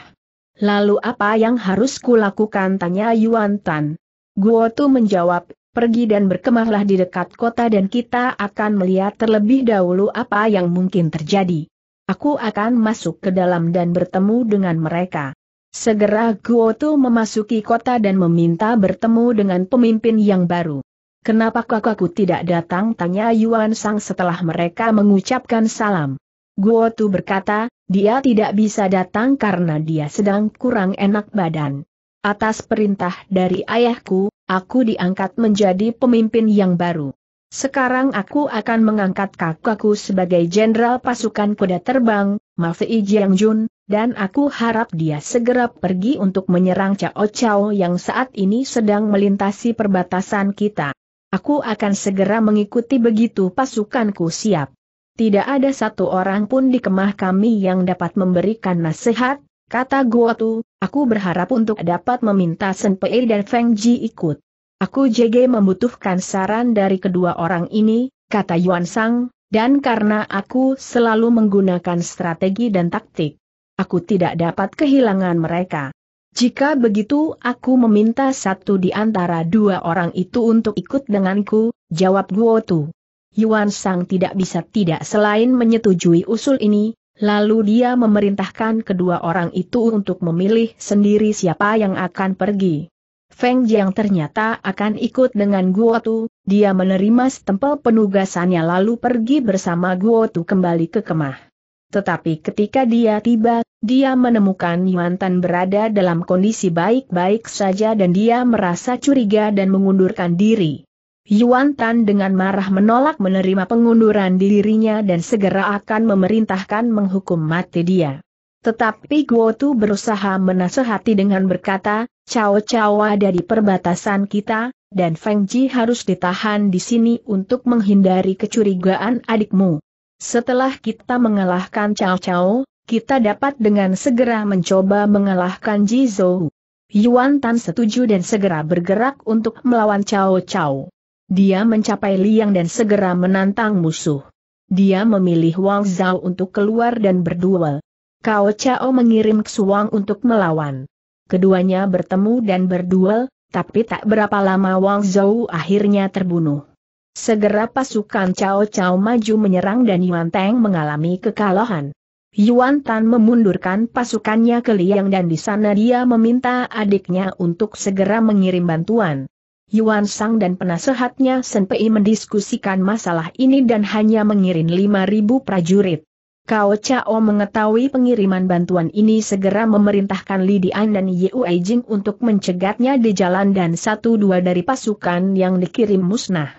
Lalu apa yang harus kulakukan tanya Yuan Tan. Guo Tu menjawab, pergi dan berkemahlah di dekat kota dan kita akan melihat terlebih dahulu apa yang mungkin terjadi. Aku akan masuk ke dalam dan bertemu dengan mereka. Segera Guo Tu memasuki kota dan meminta bertemu dengan pemimpin yang baru. Kenapa kakakku tidak datang tanya Yuan Sang setelah mereka mengucapkan salam. Guo Tu berkata, dia tidak bisa datang karena dia sedang kurang enak badan. Atas perintah dari ayahku, aku diangkat menjadi pemimpin yang baru. Sekarang aku akan mengangkat kakakku sebagai jenderal pasukan kuda terbang, Mafei Jiang Jun, dan aku harap dia segera pergi untuk menyerang Cao Cao yang saat ini sedang melintasi perbatasan kita. Aku akan segera mengikuti begitu pasukanku siap tidak ada satu orang pun di kemah kami yang dapat memberikan nasihat, kata Guo Tu. aku berharap untuk dapat meminta Senpei dan Feng Ji ikut. Aku JG membutuhkan saran dari kedua orang ini, kata Yuan Sang, dan karena aku selalu menggunakan strategi dan taktik, aku tidak dapat kehilangan mereka. Jika begitu aku meminta satu di antara dua orang itu untuk ikut denganku, jawab Guo Tu. Yuan Sang tidak bisa tidak selain menyetujui usul ini, lalu dia memerintahkan kedua orang itu untuk memilih sendiri siapa yang akan pergi. Feng Jiang ternyata akan ikut dengan Guo Tu, dia menerima stempel penugasannya lalu pergi bersama Guo Tu kembali ke kemah. Tetapi ketika dia tiba, dia menemukan Yuan Tan berada dalam kondisi baik-baik saja dan dia merasa curiga dan mengundurkan diri. Yuan Tan dengan marah menolak menerima pengunduran dirinya dan segera akan memerintahkan menghukum mati dia. Tetapi Guo Tu berusaha menasehati dengan berkata, Cao Cao ada di perbatasan kita, dan Feng Ji harus ditahan di sini untuk menghindari kecurigaan adikmu. Setelah kita mengalahkan Cao Cao, kita dapat dengan segera mencoba mengalahkan Ji Zhou. Yuan Tan setuju dan segera bergerak untuk melawan Cao Cao. Dia mencapai liang dan segera menantang musuh. Dia memilih Wang Zhao untuk keluar dan berduel. Kao Chao mengirim Xuang untuk melawan. Keduanya bertemu dan berduel, tapi tak berapa lama Wang Zhao akhirnya terbunuh. Segera pasukan Cao Cao maju menyerang dan Yuan Teng mengalami kekalahan. Yuan Tan memundurkan pasukannya ke Liang dan di sana dia meminta adiknya untuk segera mengirim bantuan. Yuan Sang dan penasehatnya Senpei mendiskusikan masalah ini dan hanya mengirim 5.000 prajurit. Kao Chao mengetahui pengiriman bantuan ini segera memerintahkan Li Dian dan Yue Jing untuk mencegatnya di jalan dan satu dua dari pasukan yang dikirim musnah.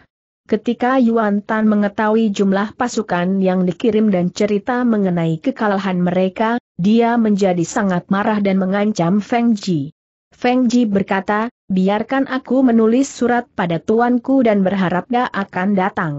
Ketika Yuan Tan mengetahui jumlah pasukan yang dikirim dan cerita mengenai kekalahan mereka, dia menjadi sangat marah dan mengancam Feng Ji. Feng Ji berkata, biarkan aku menulis surat pada tuanku dan berharap dia akan datang.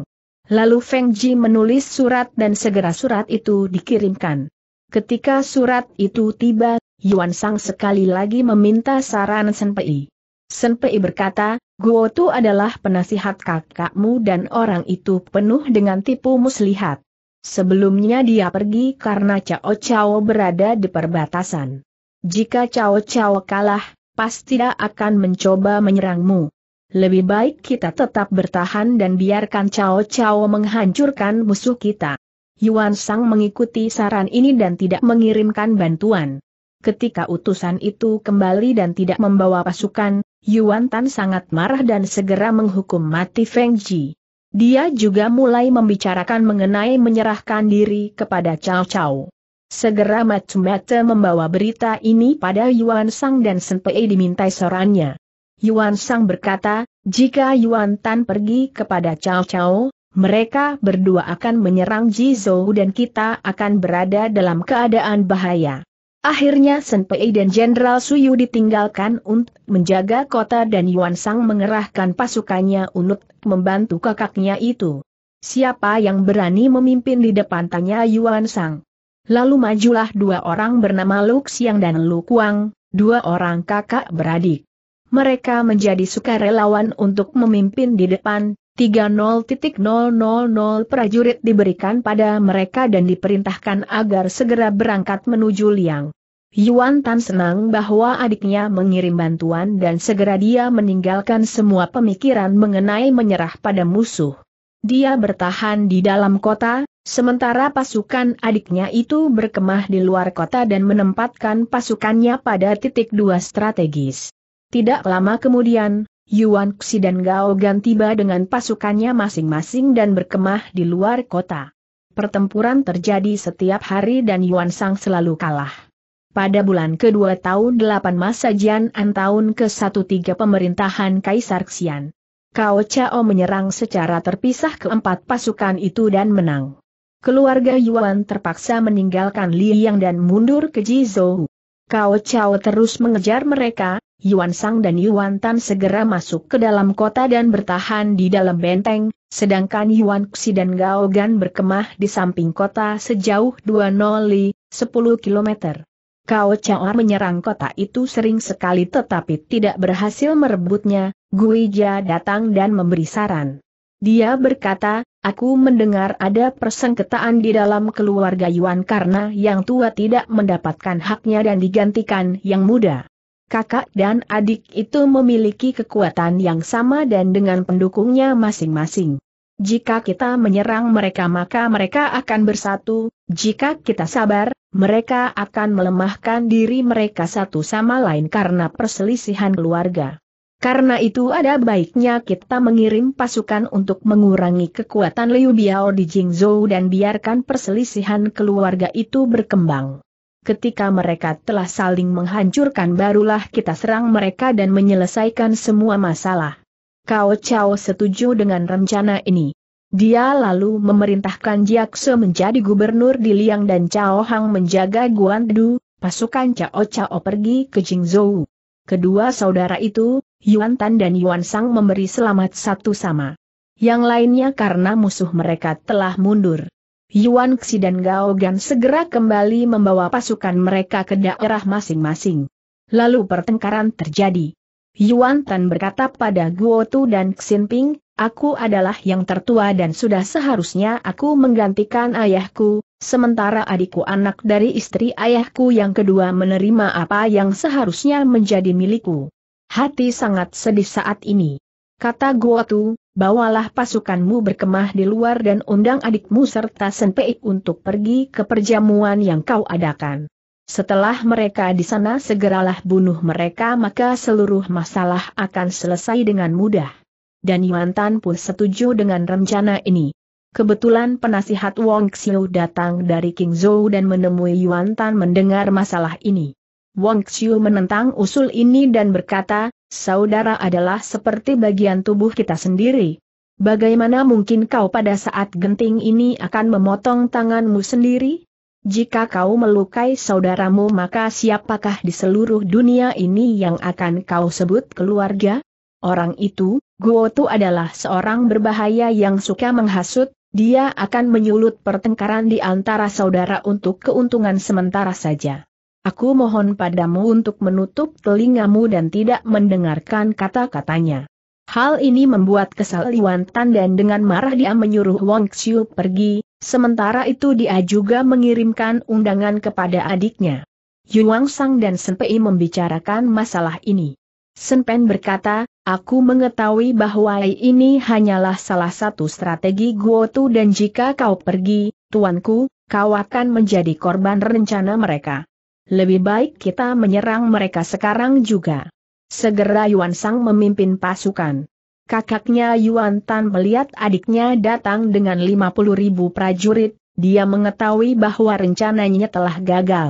Lalu Feng Ji menulis surat dan segera surat itu dikirimkan. Ketika surat itu tiba, Yuan Sang sekali lagi meminta saran Senpei. Senpei berkata, Guo Tu adalah penasihat kakakmu dan orang itu penuh dengan tipu muslihat. Sebelumnya dia pergi karena Cao Cao berada di perbatasan. Jika Cao Cao kalah, Pasti tidak akan mencoba menyerangmu. Lebih baik kita tetap bertahan dan biarkan Cao Cao menghancurkan musuh kita. Yuan Sang mengikuti saran ini dan tidak mengirimkan bantuan. Ketika utusan itu kembali dan tidak membawa pasukan, Yuan Tan sangat marah dan segera menghukum mati Feng Ji. Dia juga mulai membicarakan mengenai menyerahkan diri kepada Cao Cao. Segera Matsumata membawa berita ini pada Yuan Sang dan Senpei dimintai sorannya. Yuan Sang berkata, jika Yuan Tan pergi kepada Cao Cao, mereka berdua akan menyerang Zhou dan kita akan berada dalam keadaan bahaya. Akhirnya Senpei dan Jenderal Suyu ditinggalkan untuk menjaga kota dan Yuan Sang mengerahkan pasukannya untuk membantu kakaknya itu. Siapa yang berani memimpin di depan tanya Yuan Sang? Lalu majulah dua orang bernama yang dan Lu Wang, dua orang kakak beradik. Mereka menjadi sukarelawan untuk memimpin di depan, 30.000 prajurit diberikan pada mereka dan diperintahkan agar segera berangkat menuju Liang. Yuan Tan senang bahwa adiknya mengirim bantuan dan segera dia meninggalkan semua pemikiran mengenai menyerah pada musuh. Dia bertahan di dalam kota, Sementara pasukan adiknya itu berkemah di luar kota dan menempatkan pasukannya pada titik dua strategis. Tidak lama kemudian, Yuan Xi dan Gao Gan tiba dengan pasukannya masing-masing dan berkemah di luar kota. Pertempuran terjadi setiap hari dan Yuan Sang selalu kalah. Pada bulan kedua tahun 8 masa Jianan tahun ke-13 pemerintahan Kaisar Xian. Kao Chao menyerang secara terpisah keempat pasukan itu dan menang keluarga Yuan terpaksa meninggalkan Yang dan mundur ke Jizhou. Kao Chao terus mengejar mereka, Yuan Sang dan Yuan Tan segera masuk ke dalam kota dan bertahan di dalam benteng, sedangkan Yuan Xi dan Gao Gan berkemah di samping kota sejauh 20 li, 10 km. Kao Chao menyerang kota itu sering sekali tetapi tidak berhasil merebutnya, Jia datang dan memberi saran. Dia berkata, Aku mendengar ada persengketaan di dalam keluarga Yuan karena yang tua tidak mendapatkan haknya dan digantikan yang muda. Kakak dan adik itu memiliki kekuatan yang sama dan dengan pendukungnya masing-masing. Jika kita menyerang mereka maka mereka akan bersatu, jika kita sabar, mereka akan melemahkan diri mereka satu sama lain karena perselisihan keluarga. Karena itu ada baiknya kita mengirim pasukan untuk mengurangi kekuatan Liu Biao di Jingzhou dan biarkan perselisihan keluarga itu berkembang. Ketika mereka telah saling menghancurkan barulah kita serang mereka dan menyelesaikan semua masalah. Kao Chao setuju dengan rencana ini. Dia lalu memerintahkan Jiakse menjadi gubernur di Liang dan Chao Hang menjaga Guandu, pasukan Cao Chao pergi ke Jingzhou. Kedua saudara itu, Yuan Tan dan Yuan Sang memberi selamat satu sama. Yang lainnya karena musuh mereka telah mundur. Yuan Xi dan Gao Gan segera kembali membawa pasukan mereka ke daerah masing-masing. Lalu pertengkaran terjadi. Yuan Tan berkata pada Guo Tu dan Xin Ping, aku adalah yang tertua dan sudah seharusnya aku menggantikan ayahku, sementara adikku anak dari istri ayahku yang kedua menerima apa yang seharusnya menjadi milikku. Hati sangat sedih saat ini. Kata Tu, bawalah pasukanmu berkemah di luar dan undang adikmu serta Senpei untuk pergi ke perjamuan yang kau adakan. Setelah mereka di sana segeralah bunuh mereka maka seluruh masalah akan selesai dengan mudah. Dan Yuan Tan pun setuju dengan rencana ini. Kebetulan penasihat Wong Xiu datang dari King Zhou dan menemui Yuan Tan mendengar masalah ini. Wong Xiu menentang usul ini dan berkata, saudara adalah seperti bagian tubuh kita sendiri. Bagaimana mungkin kau pada saat genting ini akan memotong tanganmu sendiri? Jika kau melukai saudaramu maka siapakah di seluruh dunia ini yang akan kau sebut keluarga? Orang itu, Guo Tu adalah seorang berbahaya yang suka menghasut, dia akan menyulut pertengkaran di antara saudara untuk keuntungan sementara saja. Aku mohon padamu untuk menutup telingamu dan tidak mendengarkan kata-katanya. Hal ini membuat kesal Liwan Tan dan dengan marah dia menyuruh Wong Xiu pergi, sementara itu dia juga mengirimkan undangan kepada adiknya. Yuang Sang dan Senpei membicarakan masalah ini. Senpen berkata, aku mengetahui bahwa ini hanyalah salah satu strategi Guo Tu dan jika kau pergi, tuanku, kau akan menjadi korban rencana mereka. Lebih baik kita menyerang mereka sekarang juga. Segera Yuan Sang memimpin pasukan. Kakaknya Yuan Tan melihat adiknya datang dengan 50 ribu prajurit, dia mengetahui bahwa rencananya telah gagal.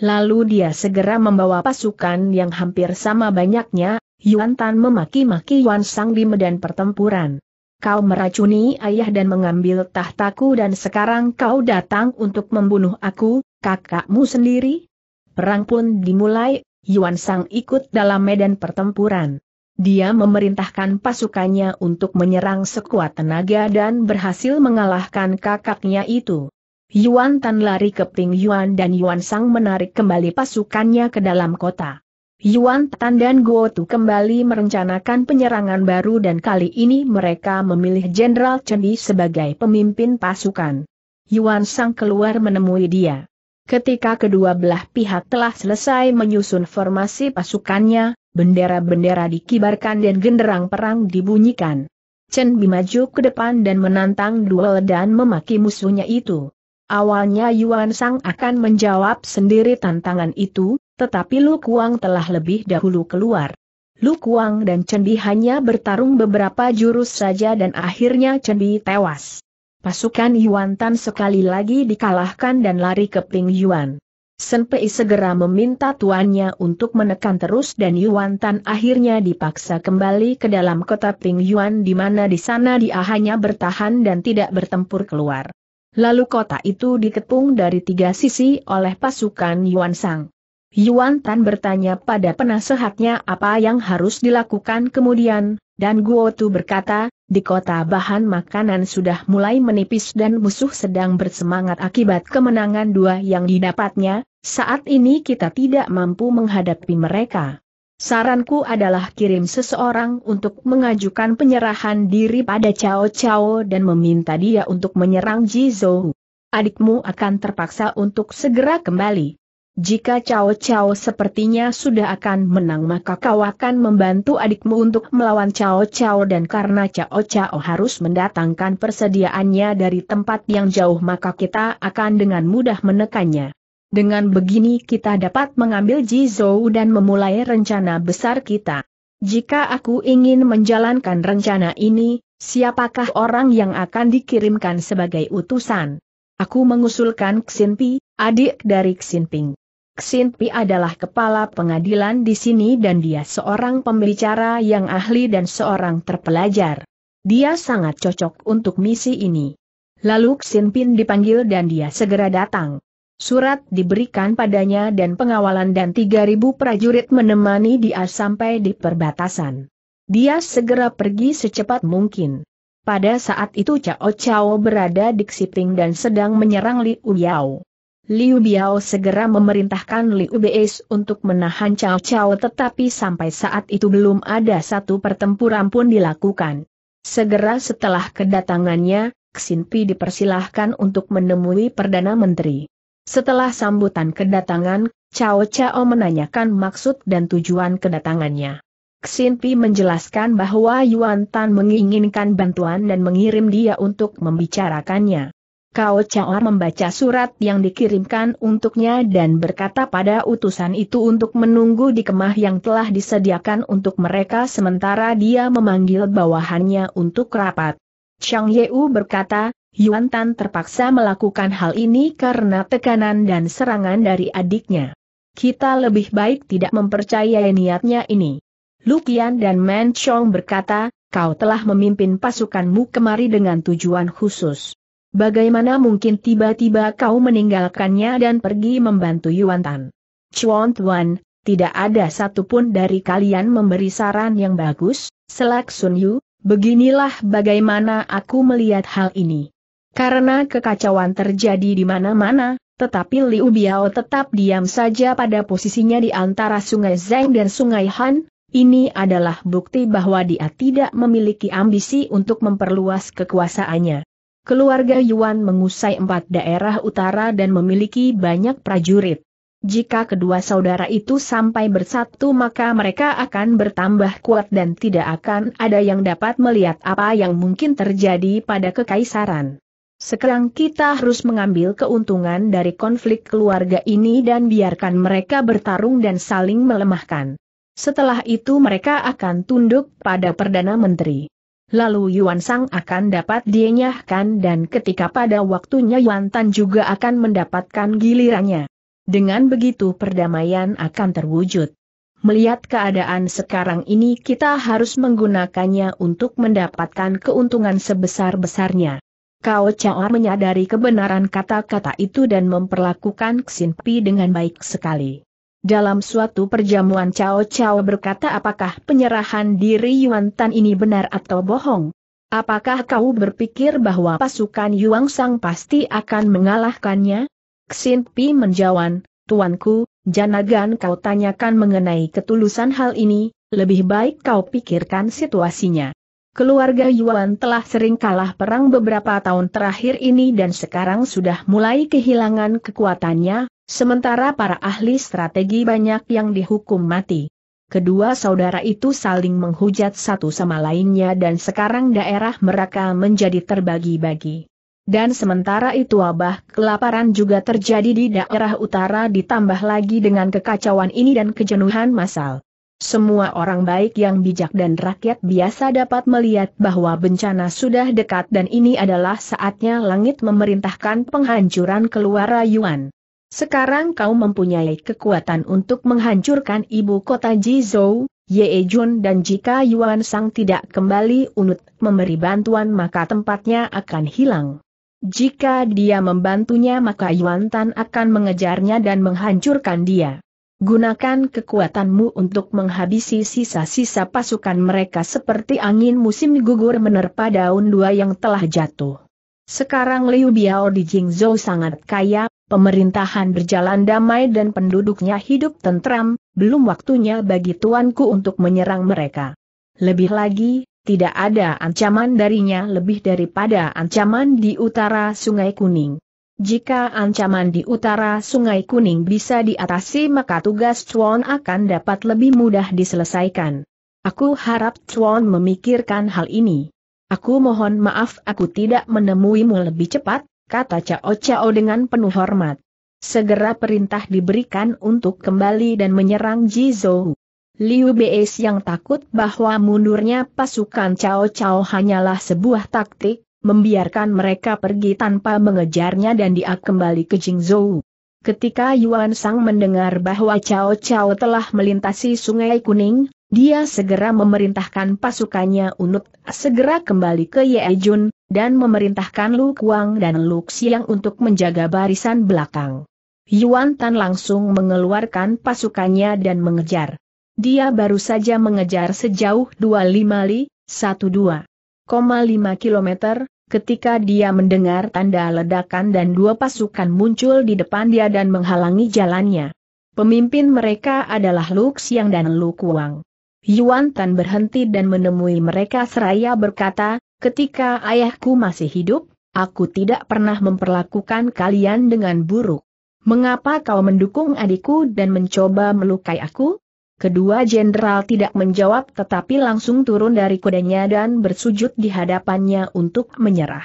Lalu dia segera membawa pasukan yang hampir sama banyaknya, Yuan Tan memaki-maki Yuan Sang di medan pertempuran. Kau meracuni ayah dan mengambil tahtaku dan sekarang kau datang untuk membunuh aku, kakakmu sendiri? Perang pun dimulai, Yuan Sang ikut dalam medan pertempuran. Dia memerintahkan pasukannya untuk menyerang sekuat tenaga dan berhasil mengalahkan kakaknya itu. Yuan Tan lari ke Ping Yuan dan Yuan Sang menarik kembali pasukannya ke dalam kota. Yuan Tan dan Guo Tu kembali merencanakan penyerangan baru dan kali ini mereka memilih Jenderal Chen Di sebagai pemimpin pasukan. Yuan Sang keluar menemui dia. Ketika kedua belah pihak telah selesai menyusun formasi pasukannya, bendera-bendera dikibarkan dan genderang perang dibunyikan. Chen Bi maju ke depan dan menantang duel dan memaki musuhnya itu. Awalnya Yuan Sang akan menjawab sendiri tantangan itu, tetapi Lu Kuang telah lebih dahulu keluar. Lu Kuang dan Chen Bi hanya bertarung beberapa jurus saja dan akhirnya Chen Bi tewas. Pasukan Yuan Tan sekali lagi dikalahkan dan lari ke Ping Yuan. Sen segera meminta tuannya untuk menekan terus dan Yuan Tan akhirnya dipaksa kembali ke dalam kota Ping Yuan di mana di sana dia hanya bertahan dan tidak bertempur keluar. Lalu kota itu dikepung dari tiga sisi oleh pasukan Yuan Sang. Yuan Tan bertanya pada penasehatnya apa yang harus dilakukan kemudian, dan Guo Tu berkata, di kota bahan makanan sudah mulai menipis dan musuh sedang bersemangat akibat kemenangan dua yang didapatnya, saat ini kita tidak mampu menghadapi mereka. Saranku adalah kirim seseorang untuk mengajukan penyerahan diri pada Cao Cao dan meminta dia untuk menyerang Jizou. Adikmu akan terpaksa untuk segera kembali. Jika Cao Cao sepertinya sudah akan menang maka kau akan membantu adikmu untuk melawan Cao Cao dan karena Cao Cao harus mendatangkan persediaannya dari tempat yang jauh maka kita akan dengan mudah menekannya. Dengan begini kita dapat mengambil Jizou dan memulai rencana besar kita. Jika aku ingin menjalankan rencana ini, siapakah orang yang akan dikirimkan sebagai utusan? Aku mengusulkan Pi, adik dari Ping. Xin Pi adalah kepala pengadilan di sini dan dia seorang pembicara yang ahli dan seorang terpelajar. Dia sangat cocok untuk misi ini. Lalu Xin Pin dipanggil dan dia segera datang. Surat diberikan padanya dan pengawalan dan 3.000 prajurit menemani dia sampai di perbatasan. Dia segera pergi secepat mungkin. Pada saat itu Cao Cao berada di Xiping dan sedang menyerang Liu Yao. Liu Biao segera memerintahkan Liu Beis untuk menahan Cao Cao tetapi sampai saat itu belum ada satu pertempuran pun dilakukan. Segera setelah kedatangannya, Xin Pi dipersilahkan untuk menemui Perdana Menteri. Setelah sambutan kedatangan, Cao Cao menanyakan maksud dan tujuan kedatangannya. Xin Pi menjelaskan bahwa Yuan Tan menginginkan bantuan dan mengirim dia untuk membicarakannya. Kau Chao membaca surat yang dikirimkan untuknya dan berkata pada utusan itu untuk menunggu di kemah yang telah disediakan untuk mereka sementara dia memanggil bawahannya untuk rapat. Chang Yeu berkata, Yuan Tan terpaksa melakukan hal ini karena tekanan dan serangan dari adiknya. Kita lebih baik tidak mempercayai niatnya ini. Lukian dan Men Chong berkata, kau telah memimpin pasukanmu kemari dengan tujuan khusus. Bagaimana mungkin tiba-tiba kau meninggalkannya dan pergi membantu Yuan Tan? Chuan Tuan, tidak ada satupun dari kalian memberi saran yang bagus, selak Sun Yu, beginilah bagaimana aku melihat hal ini. Karena kekacauan terjadi di mana-mana, tetapi Liu Biao tetap diam saja pada posisinya di antara sungai Zeng dan sungai Han, ini adalah bukti bahwa dia tidak memiliki ambisi untuk memperluas kekuasaannya. Keluarga Yuan mengusai empat daerah utara dan memiliki banyak prajurit. Jika kedua saudara itu sampai bersatu maka mereka akan bertambah kuat dan tidak akan ada yang dapat melihat apa yang mungkin terjadi pada kekaisaran. Sekarang kita harus mengambil keuntungan dari konflik keluarga ini dan biarkan mereka bertarung dan saling melemahkan. Setelah itu mereka akan tunduk pada Perdana Menteri lalu Yuan Sang akan dapat dienyahkan dan ketika pada waktunya Yuan Tan juga akan mendapatkan gilirannya. Dengan begitu perdamaian akan terwujud. Melihat keadaan sekarang ini kita harus menggunakannya untuk mendapatkan keuntungan sebesar-besarnya. Kao Chao menyadari kebenaran kata-kata itu dan memperlakukan Xin Pi dengan baik sekali. Dalam suatu perjamuan Cao Cao berkata apakah penyerahan diri Yuan Tan ini benar atau bohong? Apakah kau berpikir bahwa pasukan Yuang Sang pasti akan mengalahkannya? Xin Pi menjawab, Tuanku, janagan kau tanyakan mengenai ketulusan hal ini, lebih baik kau pikirkan situasinya. Keluarga Yuan telah sering kalah perang beberapa tahun terakhir ini dan sekarang sudah mulai kehilangan kekuatannya, Sementara para ahli strategi banyak yang dihukum mati. Kedua saudara itu saling menghujat satu sama lainnya dan sekarang daerah mereka menjadi terbagi-bagi. Dan sementara itu wabah kelaparan juga terjadi di daerah utara ditambah lagi dengan kekacauan ini dan kejenuhan massal. Semua orang baik yang bijak dan rakyat biasa dapat melihat bahwa bencana sudah dekat dan ini adalah saatnya langit memerintahkan penghancuran keluar rayuan. Sekarang kau mempunyai kekuatan untuk menghancurkan ibu kota Jizhou, Ye Jun dan jika Yuan Sang tidak kembali unut memberi bantuan maka tempatnya akan hilang. Jika dia membantunya maka Yuan Tan akan mengejarnya dan menghancurkan dia. Gunakan kekuatanmu untuk menghabisi sisa-sisa pasukan mereka seperti angin musim gugur menerpa daun dua yang telah jatuh. Sekarang Liu Biao di Jingzhou sangat kaya, pemerintahan berjalan damai dan penduduknya hidup tentram, belum waktunya bagi tuanku untuk menyerang mereka. Lebih lagi, tidak ada ancaman darinya lebih daripada ancaman di utara Sungai Kuning. Jika ancaman di utara Sungai Kuning bisa diatasi maka tugas Chuan akan dapat lebih mudah diselesaikan. Aku harap Chuan memikirkan hal ini. Aku mohon maaf aku tidak menemuimu lebih cepat, kata Cao Cao dengan penuh hormat. Segera perintah diberikan untuk kembali dan menyerang Jizou. Liu Beis yang takut bahwa mundurnya pasukan Cao Cao hanyalah sebuah taktik, membiarkan mereka pergi tanpa mengejarnya dan dia kembali ke Jingzhou. Ketika Yuan Sang mendengar bahwa Cao Cao telah melintasi Sungai Kuning, dia segera memerintahkan pasukannya untuk segera kembali ke Yejun dan memerintahkan Lu Kuang dan Lu Xiang untuk menjaga barisan belakang. Yuan Tan langsung mengeluarkan pasukannya dan mengejar. Dia baru saja mengejar sejauh 25 li, 12,5 km, ketika dia mendengar tanda ledakan dan dua pasukan muncul di depan dia dan menghalangi jalannya. Pemimpin mereka adalah Lu Xiang dan Lu Kuang. Yuan Tan berhenti dan menemui mereka seraya berkata, ketika ayahku masih hidup, aku tidak pernah memperlakukan kalian dengan buruk. Mengapa kau mendukung adikku dan mencoba melukai aku? Kedua jenderal tidak menjawab tetapi langsung turun dari kudanya dan bersujud di hadapannya untuk menyerah.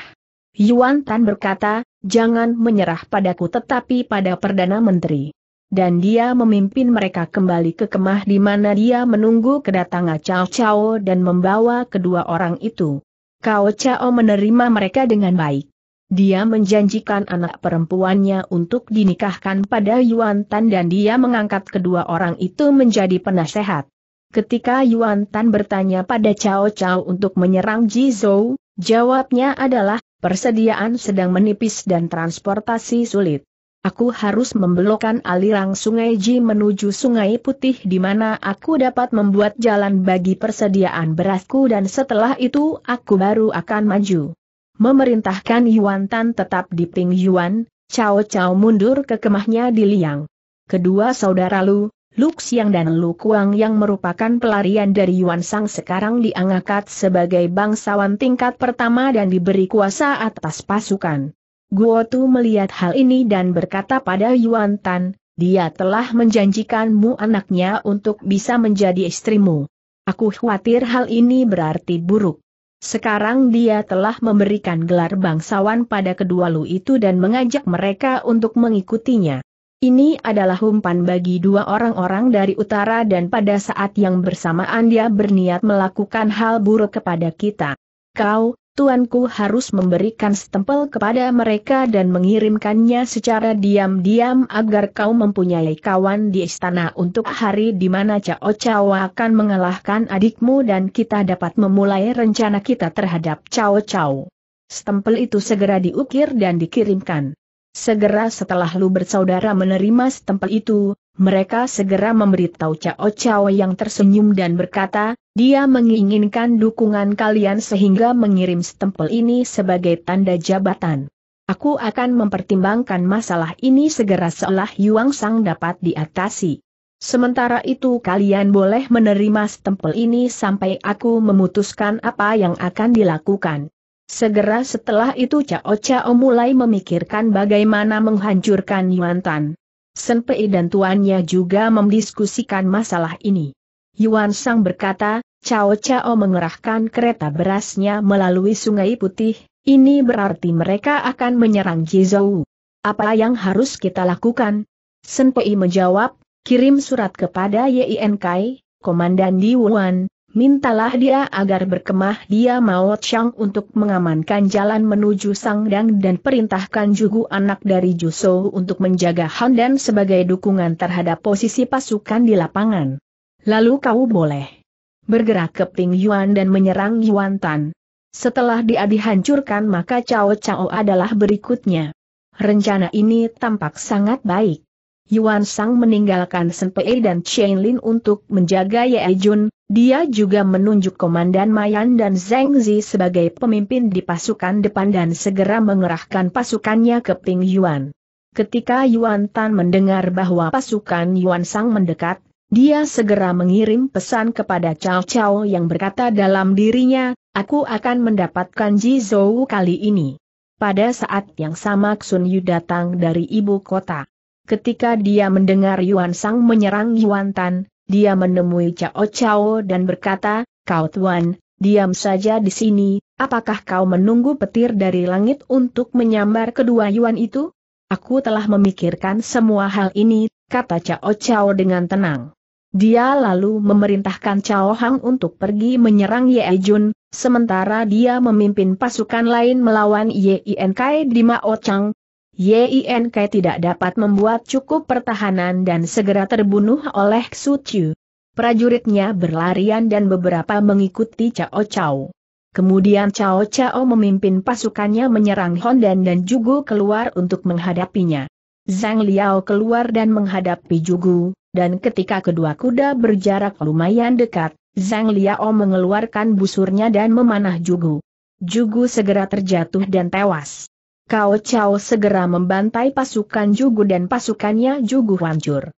Yuan Tan berkata, jangan menyerah padaku tetapi pada Perdana Menteri dan dia memimpin mereka kembali ke kemah di mana dia menunggu kedatangan Cao Cao dan membawa kedua orang itu. Cao Cao menerima mereka dengan baik. Dia menjanjikan anak perempuannya untuk dinikahkan pada Yuan Tan dan dia mengangkat kedua orang itu menjadi penasehat. Ketika Yuan Tan bertanya pada Cao Cao untuk menyerang Zhou, jawabnya adalah, persediaan sedang menipis dan transportasi sulit. Aku harus membelokkan aliran sungai Ji menuju sungai putih di mana aku dapat membuat jalan bagi persediaan berasku dan setelah itu aku baru akan maju. Memerintahkan Yuan Tan tetap di Ping Yuan, Cao Cao mundur ke kemahnya di Liang. Kedua saudara Lu, Lu Xiang dan Lu Kuang yang merupakan pelarian dari Yuan Sang sekarang diangkat sebagai bangsawan tingkat pertama dan diberi kuasa atas pasukan. Guo Tu melihat hal ini dan berkata pada Yuan Tan, dia telah menjanjikanmu anaknya untuk bisa menjadi istrimu. Aku khawatir hal ini berarti buruk. Sekarang dia telah memberikan gelar bangsawan pada kedua lu itu dan mengajak mereka untuk mengikutinya. Ini adalah umpan bagi dua orang-orang dari utara dan pada saat yang bersamaan dia berniat melakukan hal buruk kepada kita. Kau, tuanku harus memberikan stempel kepada mereka dan mengirimkannya secara diam-diam agar kau mempunyai kawan di istana untuk hari di mana Cao Cao akan mengalahkan adikmu dan kita dapat memulai rencana kita terhadap Cao Cao. Stempel itu segera diukir dan dikirimkan. Segera setelah Lu bersaudara menerima stempel itu, mereka segera memberitahu Cao Cao yang tersenyum dan berkata, dia menginginkan dukungan kalian sehingga mengirim stempel ini sebagai tanda jabatan. Aku akan mempertimbangkan masalah ini segera setelah Yuang Sang dapat diatasi. Sementara itu kalian boleh menerima stempel ini sampai aku memutuskan apa yang akan dilakukan. Segera setelah itu Cao Cao mulai memikirkan bagaimana menghancurkan Yuan Tan. Senpei dan tuannya juga mendiskusikan masalah ini. Yuan Sang berkata, Cao Cao mengerahkan kereta berasnya melalui Sungai Putih, ini berarti mereka akan menyerang Jizou. Apa yang harus kita lakukan? Senpei menjawab, kirim surat kepada Kai, Komandan di Wuhan, mintalah dia agar berkemah dia Mao Chang untuk mengamankan jalan menuju Sangdang dan perintahkan juga anak dari Jusou untuk menjaga Han dan sebagai dukungan terhadap posisi pasukan di lapangan. Lalu kau boleh bergerak ke Ping Yuan dan menyerang Yuan Tan. Setelah dia dihancurkan maka Cao Cao adalah berikutnya. Rencana ini tampak sangat baik. Yuan Sang meninggalkan Senpei dan Chen Lin untuk menjaga Ye Jun, dia juga menunjuk Komandan Mayan dan Zheng Zi sebagai pemimpin di pasukan depan dan segera mengerahkan pasukannya ke Ping Yuan. Ketika Yuan Tan mendengar bahwa pasukan Yuan Sang mendekat, dia segera mengirim pesan kepada Cao Cao yang berkata dalam dirinya, aku akan mendapatkan Ji Jizou kali ini. Pada saat yang sama Sun Yu datang dari ibu kota. Ketika dia mendengar Yuan Sang menyerang Yuan Tan, dia menemui Cao Cao dan berkata, Kau Tuan, diam saja di sini, apakah kau menunggu petir dari langit untuk menyambar kedua Yuan itu? Aku telah memikirkan semua hal ini, kata Cao Cao dengan tenang. Dia lalu memerintahkan Cao Hang untuk pergi menyerang Ye Jun, sementara dia memimpin pasukan lain melawan Ye Kai di Mao Chang. Ye Kai tidak dapat membuat cukup pertahanan dan segera terbunuh oleh Xu Chu. Prajuritnya berlarian dan beberapa mengikuti Chao Chao. Kemudian Chao Chao memimpin pasukannya menyerang Hondan dan Jugu keluar untuk menghadapinya. Zhang Liao keluar dan menghadapi Jugu, dan ketika kedua kuda berjarak lumayan dekat, Zhang Liao mengeluarkan busurnya dan memanah Jugu. Jugu segera terjatuh dan tewas. Cao Cao segera membantai pasukan Jugu dan pasukannya Jugu hancur.